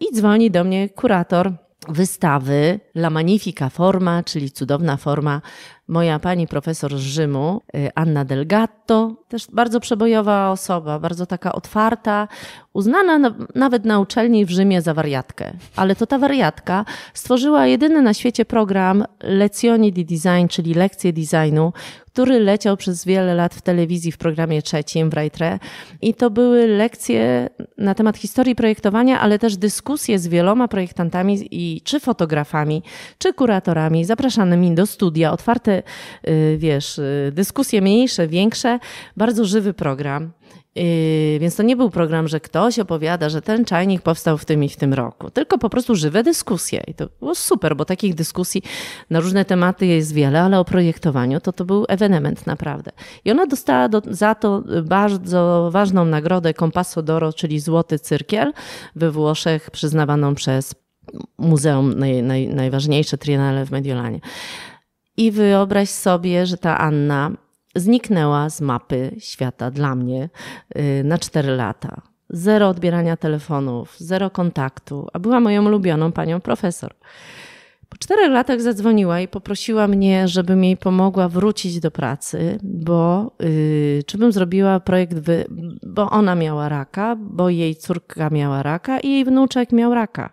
I dzwoni do mnie kurator wystawy La Magnifica Forma, czyli cudowna forma moja pani profesor z Rzymu, y, Anna Delgatto, też bardzo przebojowa osoba, bardzo taka otwarta, uznana na, nawet na uczelni w Rzymie za wariatkę. Ale to ta wariatka stworzyła jedyny na świecie program Lezioni di Design, czyli lekcje designu, który leciał przez wiele lat w telewizji w programie trzecim w Rajtre. I to były lekcje na temat historii projektowania, ale też dyskusje z wieloma projektantami i czy fotografami, czy kuratorami zapraszanymi do studia, otwarte Y, wiesz, y, dyskusje mniejsze, większe, bardzo żywy program. Y, więc to nie był program, że ktoś opowiada, że ten czajnik powstał w tym i w tym roku, tylko po prostu żywe dyskusje. I to było super, bo takich dyskusji na różne tematy jest wiele, ale o projektowaniu to to był ewenement naprawdę. I ona dostała do, za to bardzo ważną nagrodę Compasso d'Oro, czyli Złoty Cyrkiel we Włoszech, przyznawaną przez Muzeum naj, naj, najważniejsze triennale w Mediolanie. I wyobraź sobie, że ta Anna zniknęła z mapy świata dla mnie y, na 4 lata. Zero odbierania telefonów, zero kontaktu, a była moją ulubioną panią profesor. Po czterech latach zadzwoniła i poprosiła mnie, żebym jej pomogła wrócić do pracy, bo yy, czy bym zrobiła projekt, wy, bo ona miała raka, bo jej córka miała raka i jej wnuczek miał raka.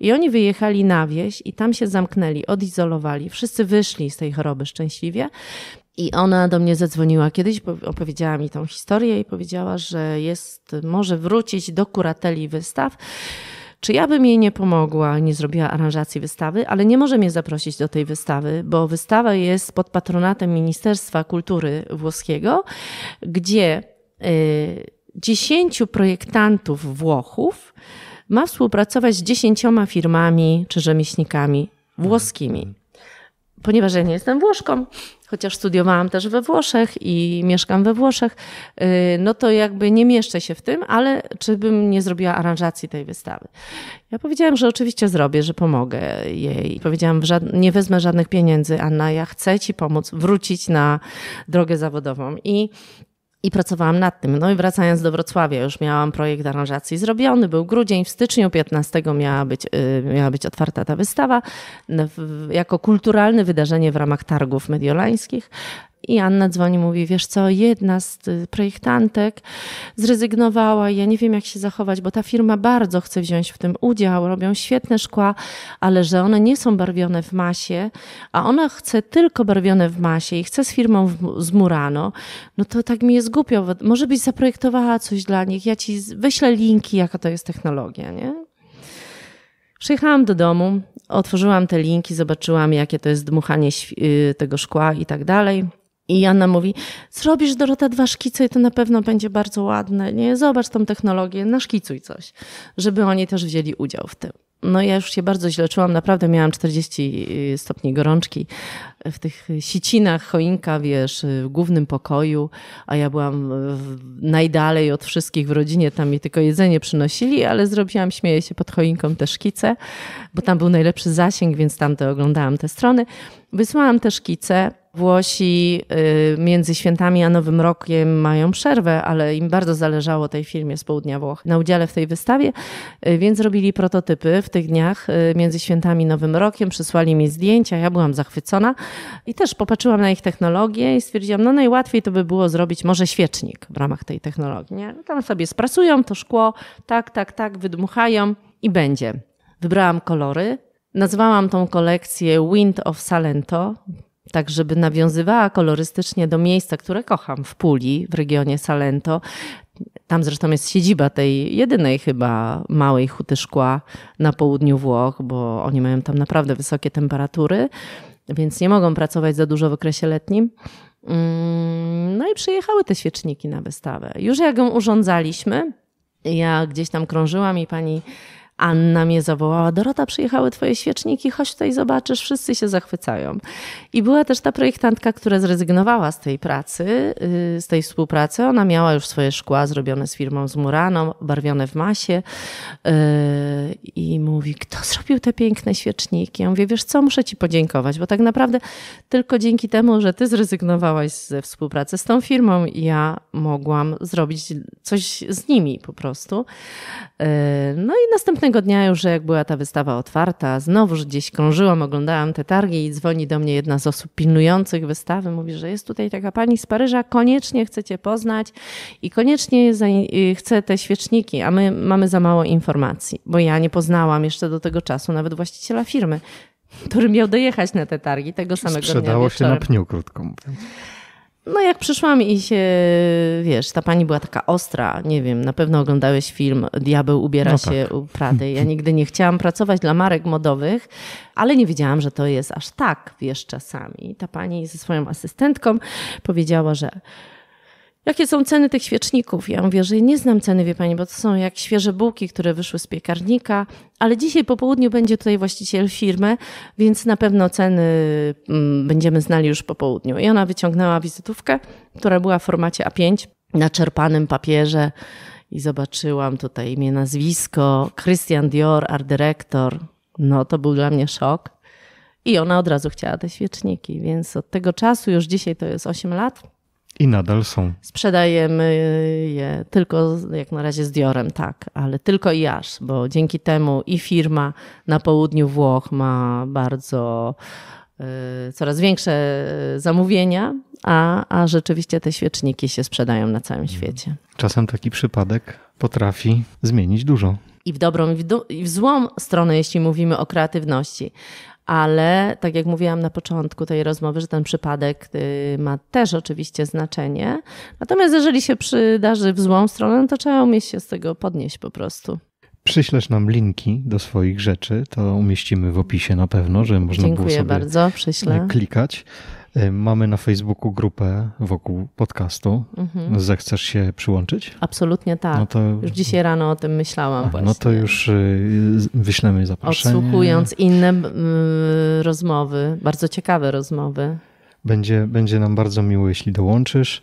I oni wyjechali na wieś i tam się zamknęli, odizolowali. Wszyscy wyszli z tej choroby szczęśliwie. I ona do mnie zadzwoniła kiedyś, opowiedziała mi tą historię i powiedziała, że jest, może wrócić do kurateli wystaw. Czy ja bym jej nie pomogła, nie zrobiła aranżacji wystawy, ale nie może mnie zaprosić do tej wystawy, bo wystawa jest pod patronatem Ministerstwa Kultury Włoskiego, gdzie y, dziesięciu projektantów Włochów ma współpracować z dziesięcioma firmami czy rzemieślnikami włoskimi. Mhm. Ponieważ ja nie jestem Włoszką, chociaż studiowałam też we Włoszech i mieszkam we Włoszech, y, no to jakby nie mieszczę się w tym, ale czy bym nie zrobiła aranżacji tej wystawy? Ja powiedziałam, że oczywiście zrobię, że pomogę jej. Powiedziałam, że nie wezmę żadnych pieniędzy, Anna, ja chcę ci pomóc wrócić na drogę zawodową. I i pracowałam nad tym. No i wracając do Wrocławia, już miałam projekt aranżacji zrobiony, był grudzień, w styczniu 15 miała być, y, miała być otwarta ta wystawa jako kulturalne wydarzenie w ramach targów mediolańskich. I Anna dzwoni, mówi, wiesz co, jedna z y, projektantek zrezygnowała ja nie wiem jak się zachować, bo ta firma bardzo chce wziąć w tym udział, robią świetne szkła, ale że one nie są barwione w masie, a ona chce tylko barwione w masie i chce z firmą w, z Murano, no to tak mi jest głupio. Może byś zaprojektowała coś dla nich, ja ci wyślę linki, jaka to jest technologia, nie? Przyjechałam do domu, otworzyłam te linki, zobaczyłam, jakie to jest dmuchanie y, tego szkła i tak dalej. I Jana mówi, zrobisz Dorota dwa szkice i to na pewno będzie bardzo ładne, nie? Zobacz tą technologię, naszkicuj coś, żeby oni też wzięli udział w tym. No ja już się bardzo źle czułam, naprawdę miałam 40 y, stopni gorączki, w tych sicinach choinka, wiesz, w głównym pokoju, a ja byłam najdalej od wszystkich w rodzinie, tam mi tylko jedzenie przynosili, ale zrobiłam, śmieję się, pod choinką te szkice, bo tam był najlepszy zasięg, więc tam oglądałam te strony. Wysłałam te szkice. Włosi y, między świętami a Nowym Rokiem mają przerwę, ale im bardzo zależało tej firmie z południa Włoch na udziale w tej wystawie, y, więc robili prototypy w tych dniach y, między świętami Nowym Rokiem, przysłali mi zdjęcia, ja byłam zachwycona. I też popatrzyłam na ich technologię i stwierdziłam, no najłatwiej to by było zrobić może świecznik w ramach tej technologii. Nie? No tam sobie sprasują to szkło, tak, tak, tak, wydmuchają i będzie. Wybrałam kolory, nazwałam tą kolekcję Wind of Salento, tak żeby nawiązywała kolorystycznie do miejsca, które kocham w Puli, w regionie Salento. Tam zresztą jest siedziba tej jedynej chyba małej huty szkła na południu Włoch, bo oni mają tam naprawdę wysokie temperatury więc nie mogą pracować za dużo w okresie letnim. Mm, no i przyjechały te świeczniki na wystawę. Już jak ją urządzaliśmy, ja gdzieś tam krążyłam i pani Anna mnie zawołała, Dorota, przyjechały twoje świeczniki, chodź tutaj zobaczysz, wszyscy się zachwycają. I była też ta projektantka, która zrezygnowała z tej pracy, y, z tej współpracy. Ona miała już swoje szkła zrobione z firmą z Muraną, barwione w masie y, i mówi, kto zrobił te piękne świeczniki? Ja mówię, wiesz co, muszę ci podziękować, bo tak naprawdę tylko dzięki temu, że ty zrezygnowałaś ze współpracy z tą firmą, ja mogłam zrobić coś z nimi po prostu. Y, no i następnego Następnego dnia już, jak była ta wystawa otwarta, znowuż gdzieś krążyłam, oglądałam te targi i dzwoni do mnie jedna z osób pilnujących wystawy. Mówi, że jest tutaj taka pani z Paryża, koniecznie chcecie poznać i koniecznie y, chce te świeczniki, a my mamy za mało informacji, bo ja nie poznałam jeszcze do tego czasu nawet właściciela firmy który miał dojechać na te targi tego samego Sprzedało dnia. Sprzedało się na pniu, krótko mówiąc. No jak przyszłam i się, wiesz, ta pani była taka ostra, nie wiem, na pewno oglądałeś film Diabeł ubiera no się tak. u Prady. Ja nigdy nie chciałam pracować dla marek modowych, ale nie wiedziałam, że to jest aż tak, wiesz, czasami. Ta pani ze swoją asystentką powiedziała, że jakie są ceny tych świeczników? Ja mówię, że nie znam ceny, wie pani, bo to są jak świeże bułki, które wyszły z piekarnika, ale dzisiaj po południu będzie tutaj właściciel firmy, więc na pewno ceny mm, będziemy znali już po południu. I ona wyciągnęła wizytówkę, która była w formacie A5 na czerpanym papierze i zobaczyłam tutaj imię, nazwisko, Christian Dior, art director. No to był dla mnie szok. I ona od razu chciała te świeczniki, więc od tego czasu, już dzisiaj to jest 8 lat, i nadal są. Sprzedajemy je tylko jak na razie z Diorem, tak, ale tylko i aż, bo dzięki temu i firma na południu Włoch ma bardzo y, coraz większe y, zamówienia, a, a rzeczywiście te świeczniki się sprzedają na całym mhm. świecie. Czasem taki przypadek potrafi zmienić dużo. I w dobrą, i w, i w złą stronę, jeśli mówimy o kreatywności ale tak jak mówiłam na początku tej rozmowy, że ten przypadek y, ma też oczywiście znaczenie. Natomiast jeżeli się przydarzy w złą stronę, to trzeba umieć się z tego podnieść po prostu. Przyślesz nam linki do swoich rzeczy, to umieścimy w opisie na pewno, że można Dziękuję było sobie bardzo, klikać. Y, mamy na Facebooku grupę wokół podcastu. Mhm. Zechcesz się przyłączyć? Absolutnie tak. No to... Już dzisiaj rano o tym myślałam. A, właśnie. No to już y, wyślemy zaproszenie. Odsłuchując inne rozmowy, bardzo ciekawe rozmowy. Będzie, będzie nam bardzo miło, jeśli dołączysz.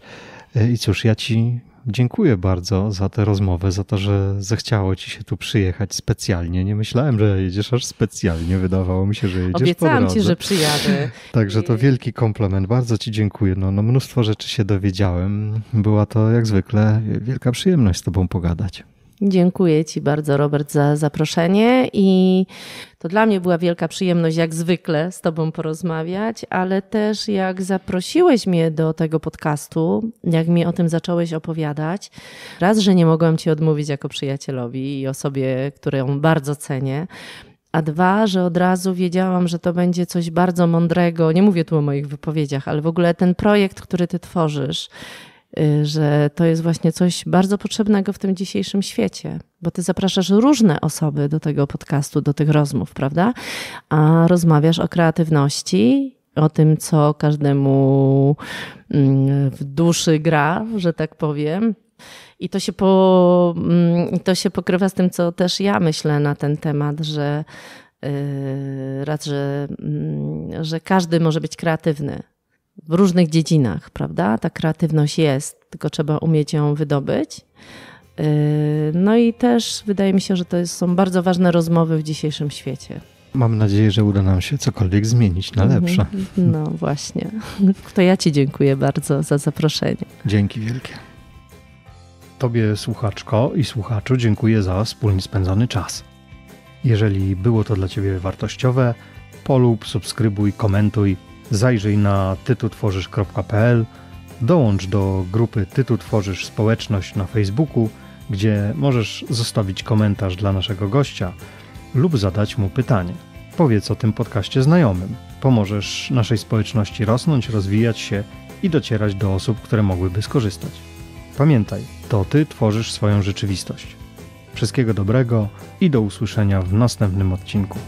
Y, I cóż, ja Ci dziękuję bardzo za tę rozmowę, za to, że zechciało ci się tu przyjechać specjalnie. Nie myślałem, że jedziesz aż specjalnie. Wydawało mi się, że jedziesz Obiecałam po drodze. ci, że przyjadę. Także to wielki komplement. Bardzo ci dziękuję. No, no mnóstwo rzeczy się dowiedziałem. Była to jak zwykle wielka przyjemność z tobą pogadać. Dziękuję Ci bardzo, Robert, za zaproszenie i to dla mnie była wielka przyjemność, jak zwykle, z Tobą porozmawiać, ale też jak zaprosiłeś mnie do tego podcastu, jak mi o tym zacząłeś opowiadać, raz, że nie mogłam Ci odmówić jako przyjacielowi i osobie, którą bardzo cenię, a dwa, że od razu wiedziałam, że to będzie coś bardzo mądrego. Nie mówię tu o moich wypowiedziach, ale w ogóle ten projekt, który ty tworzysz, Y, że to jest właśnie coś bardzo potrzebnego w tym dzisiejszym świecie, bo ty zapraszasz różne osoby do tego podcastu, do tych rozmów, prawda? A rozmawiasz o kreatywności, o tym, co każdemu mm, w duszy gra, że tak powiem. I to się, po, mm, to się pokrywa z tym, co też ja myślę na ten temat, że y, raz, że, mm, że każdy może być kreatywny, w różnych dziedzinach, prawda? Ta kreatywność jest, tylko trzeba umieć ją wydobyć. Yy, no i też wydaje mi się, że to są bardzo ważne rozmowy w dzisiejszym świecie. Mam nadzieję, że uda nam się cokolwiek zmienić na mhm. lepsze. No właśnie. To ja Ci dziękuję bardzo za zaproszenie. Dzięki wielkie. Tobie, słuchaczko i słuchaczu, dziękuję za wspólnie spędzony czas. Jeżeli było to dla Ciebie wartościowe, polub, subskrybuj, komentuj Zajrzyj na tytutworzysz.pl, dołącz do grupy Tytutworzysz Społeczność na Facebooku, gdzie możesz zostawić komentarz dla naszego gościa lub zadać mu pytanie. Powiedz o tym podcaście znajomym. Pomożesz naszej społeczności rosnąć, rozwijać się i docierać do osób, które mogłyby skorzystać. Pamiętaj, to ty tworzysz swoją rzeczywistość. Wszystkiego dobrego i do usłyszenia w następnym odcinku.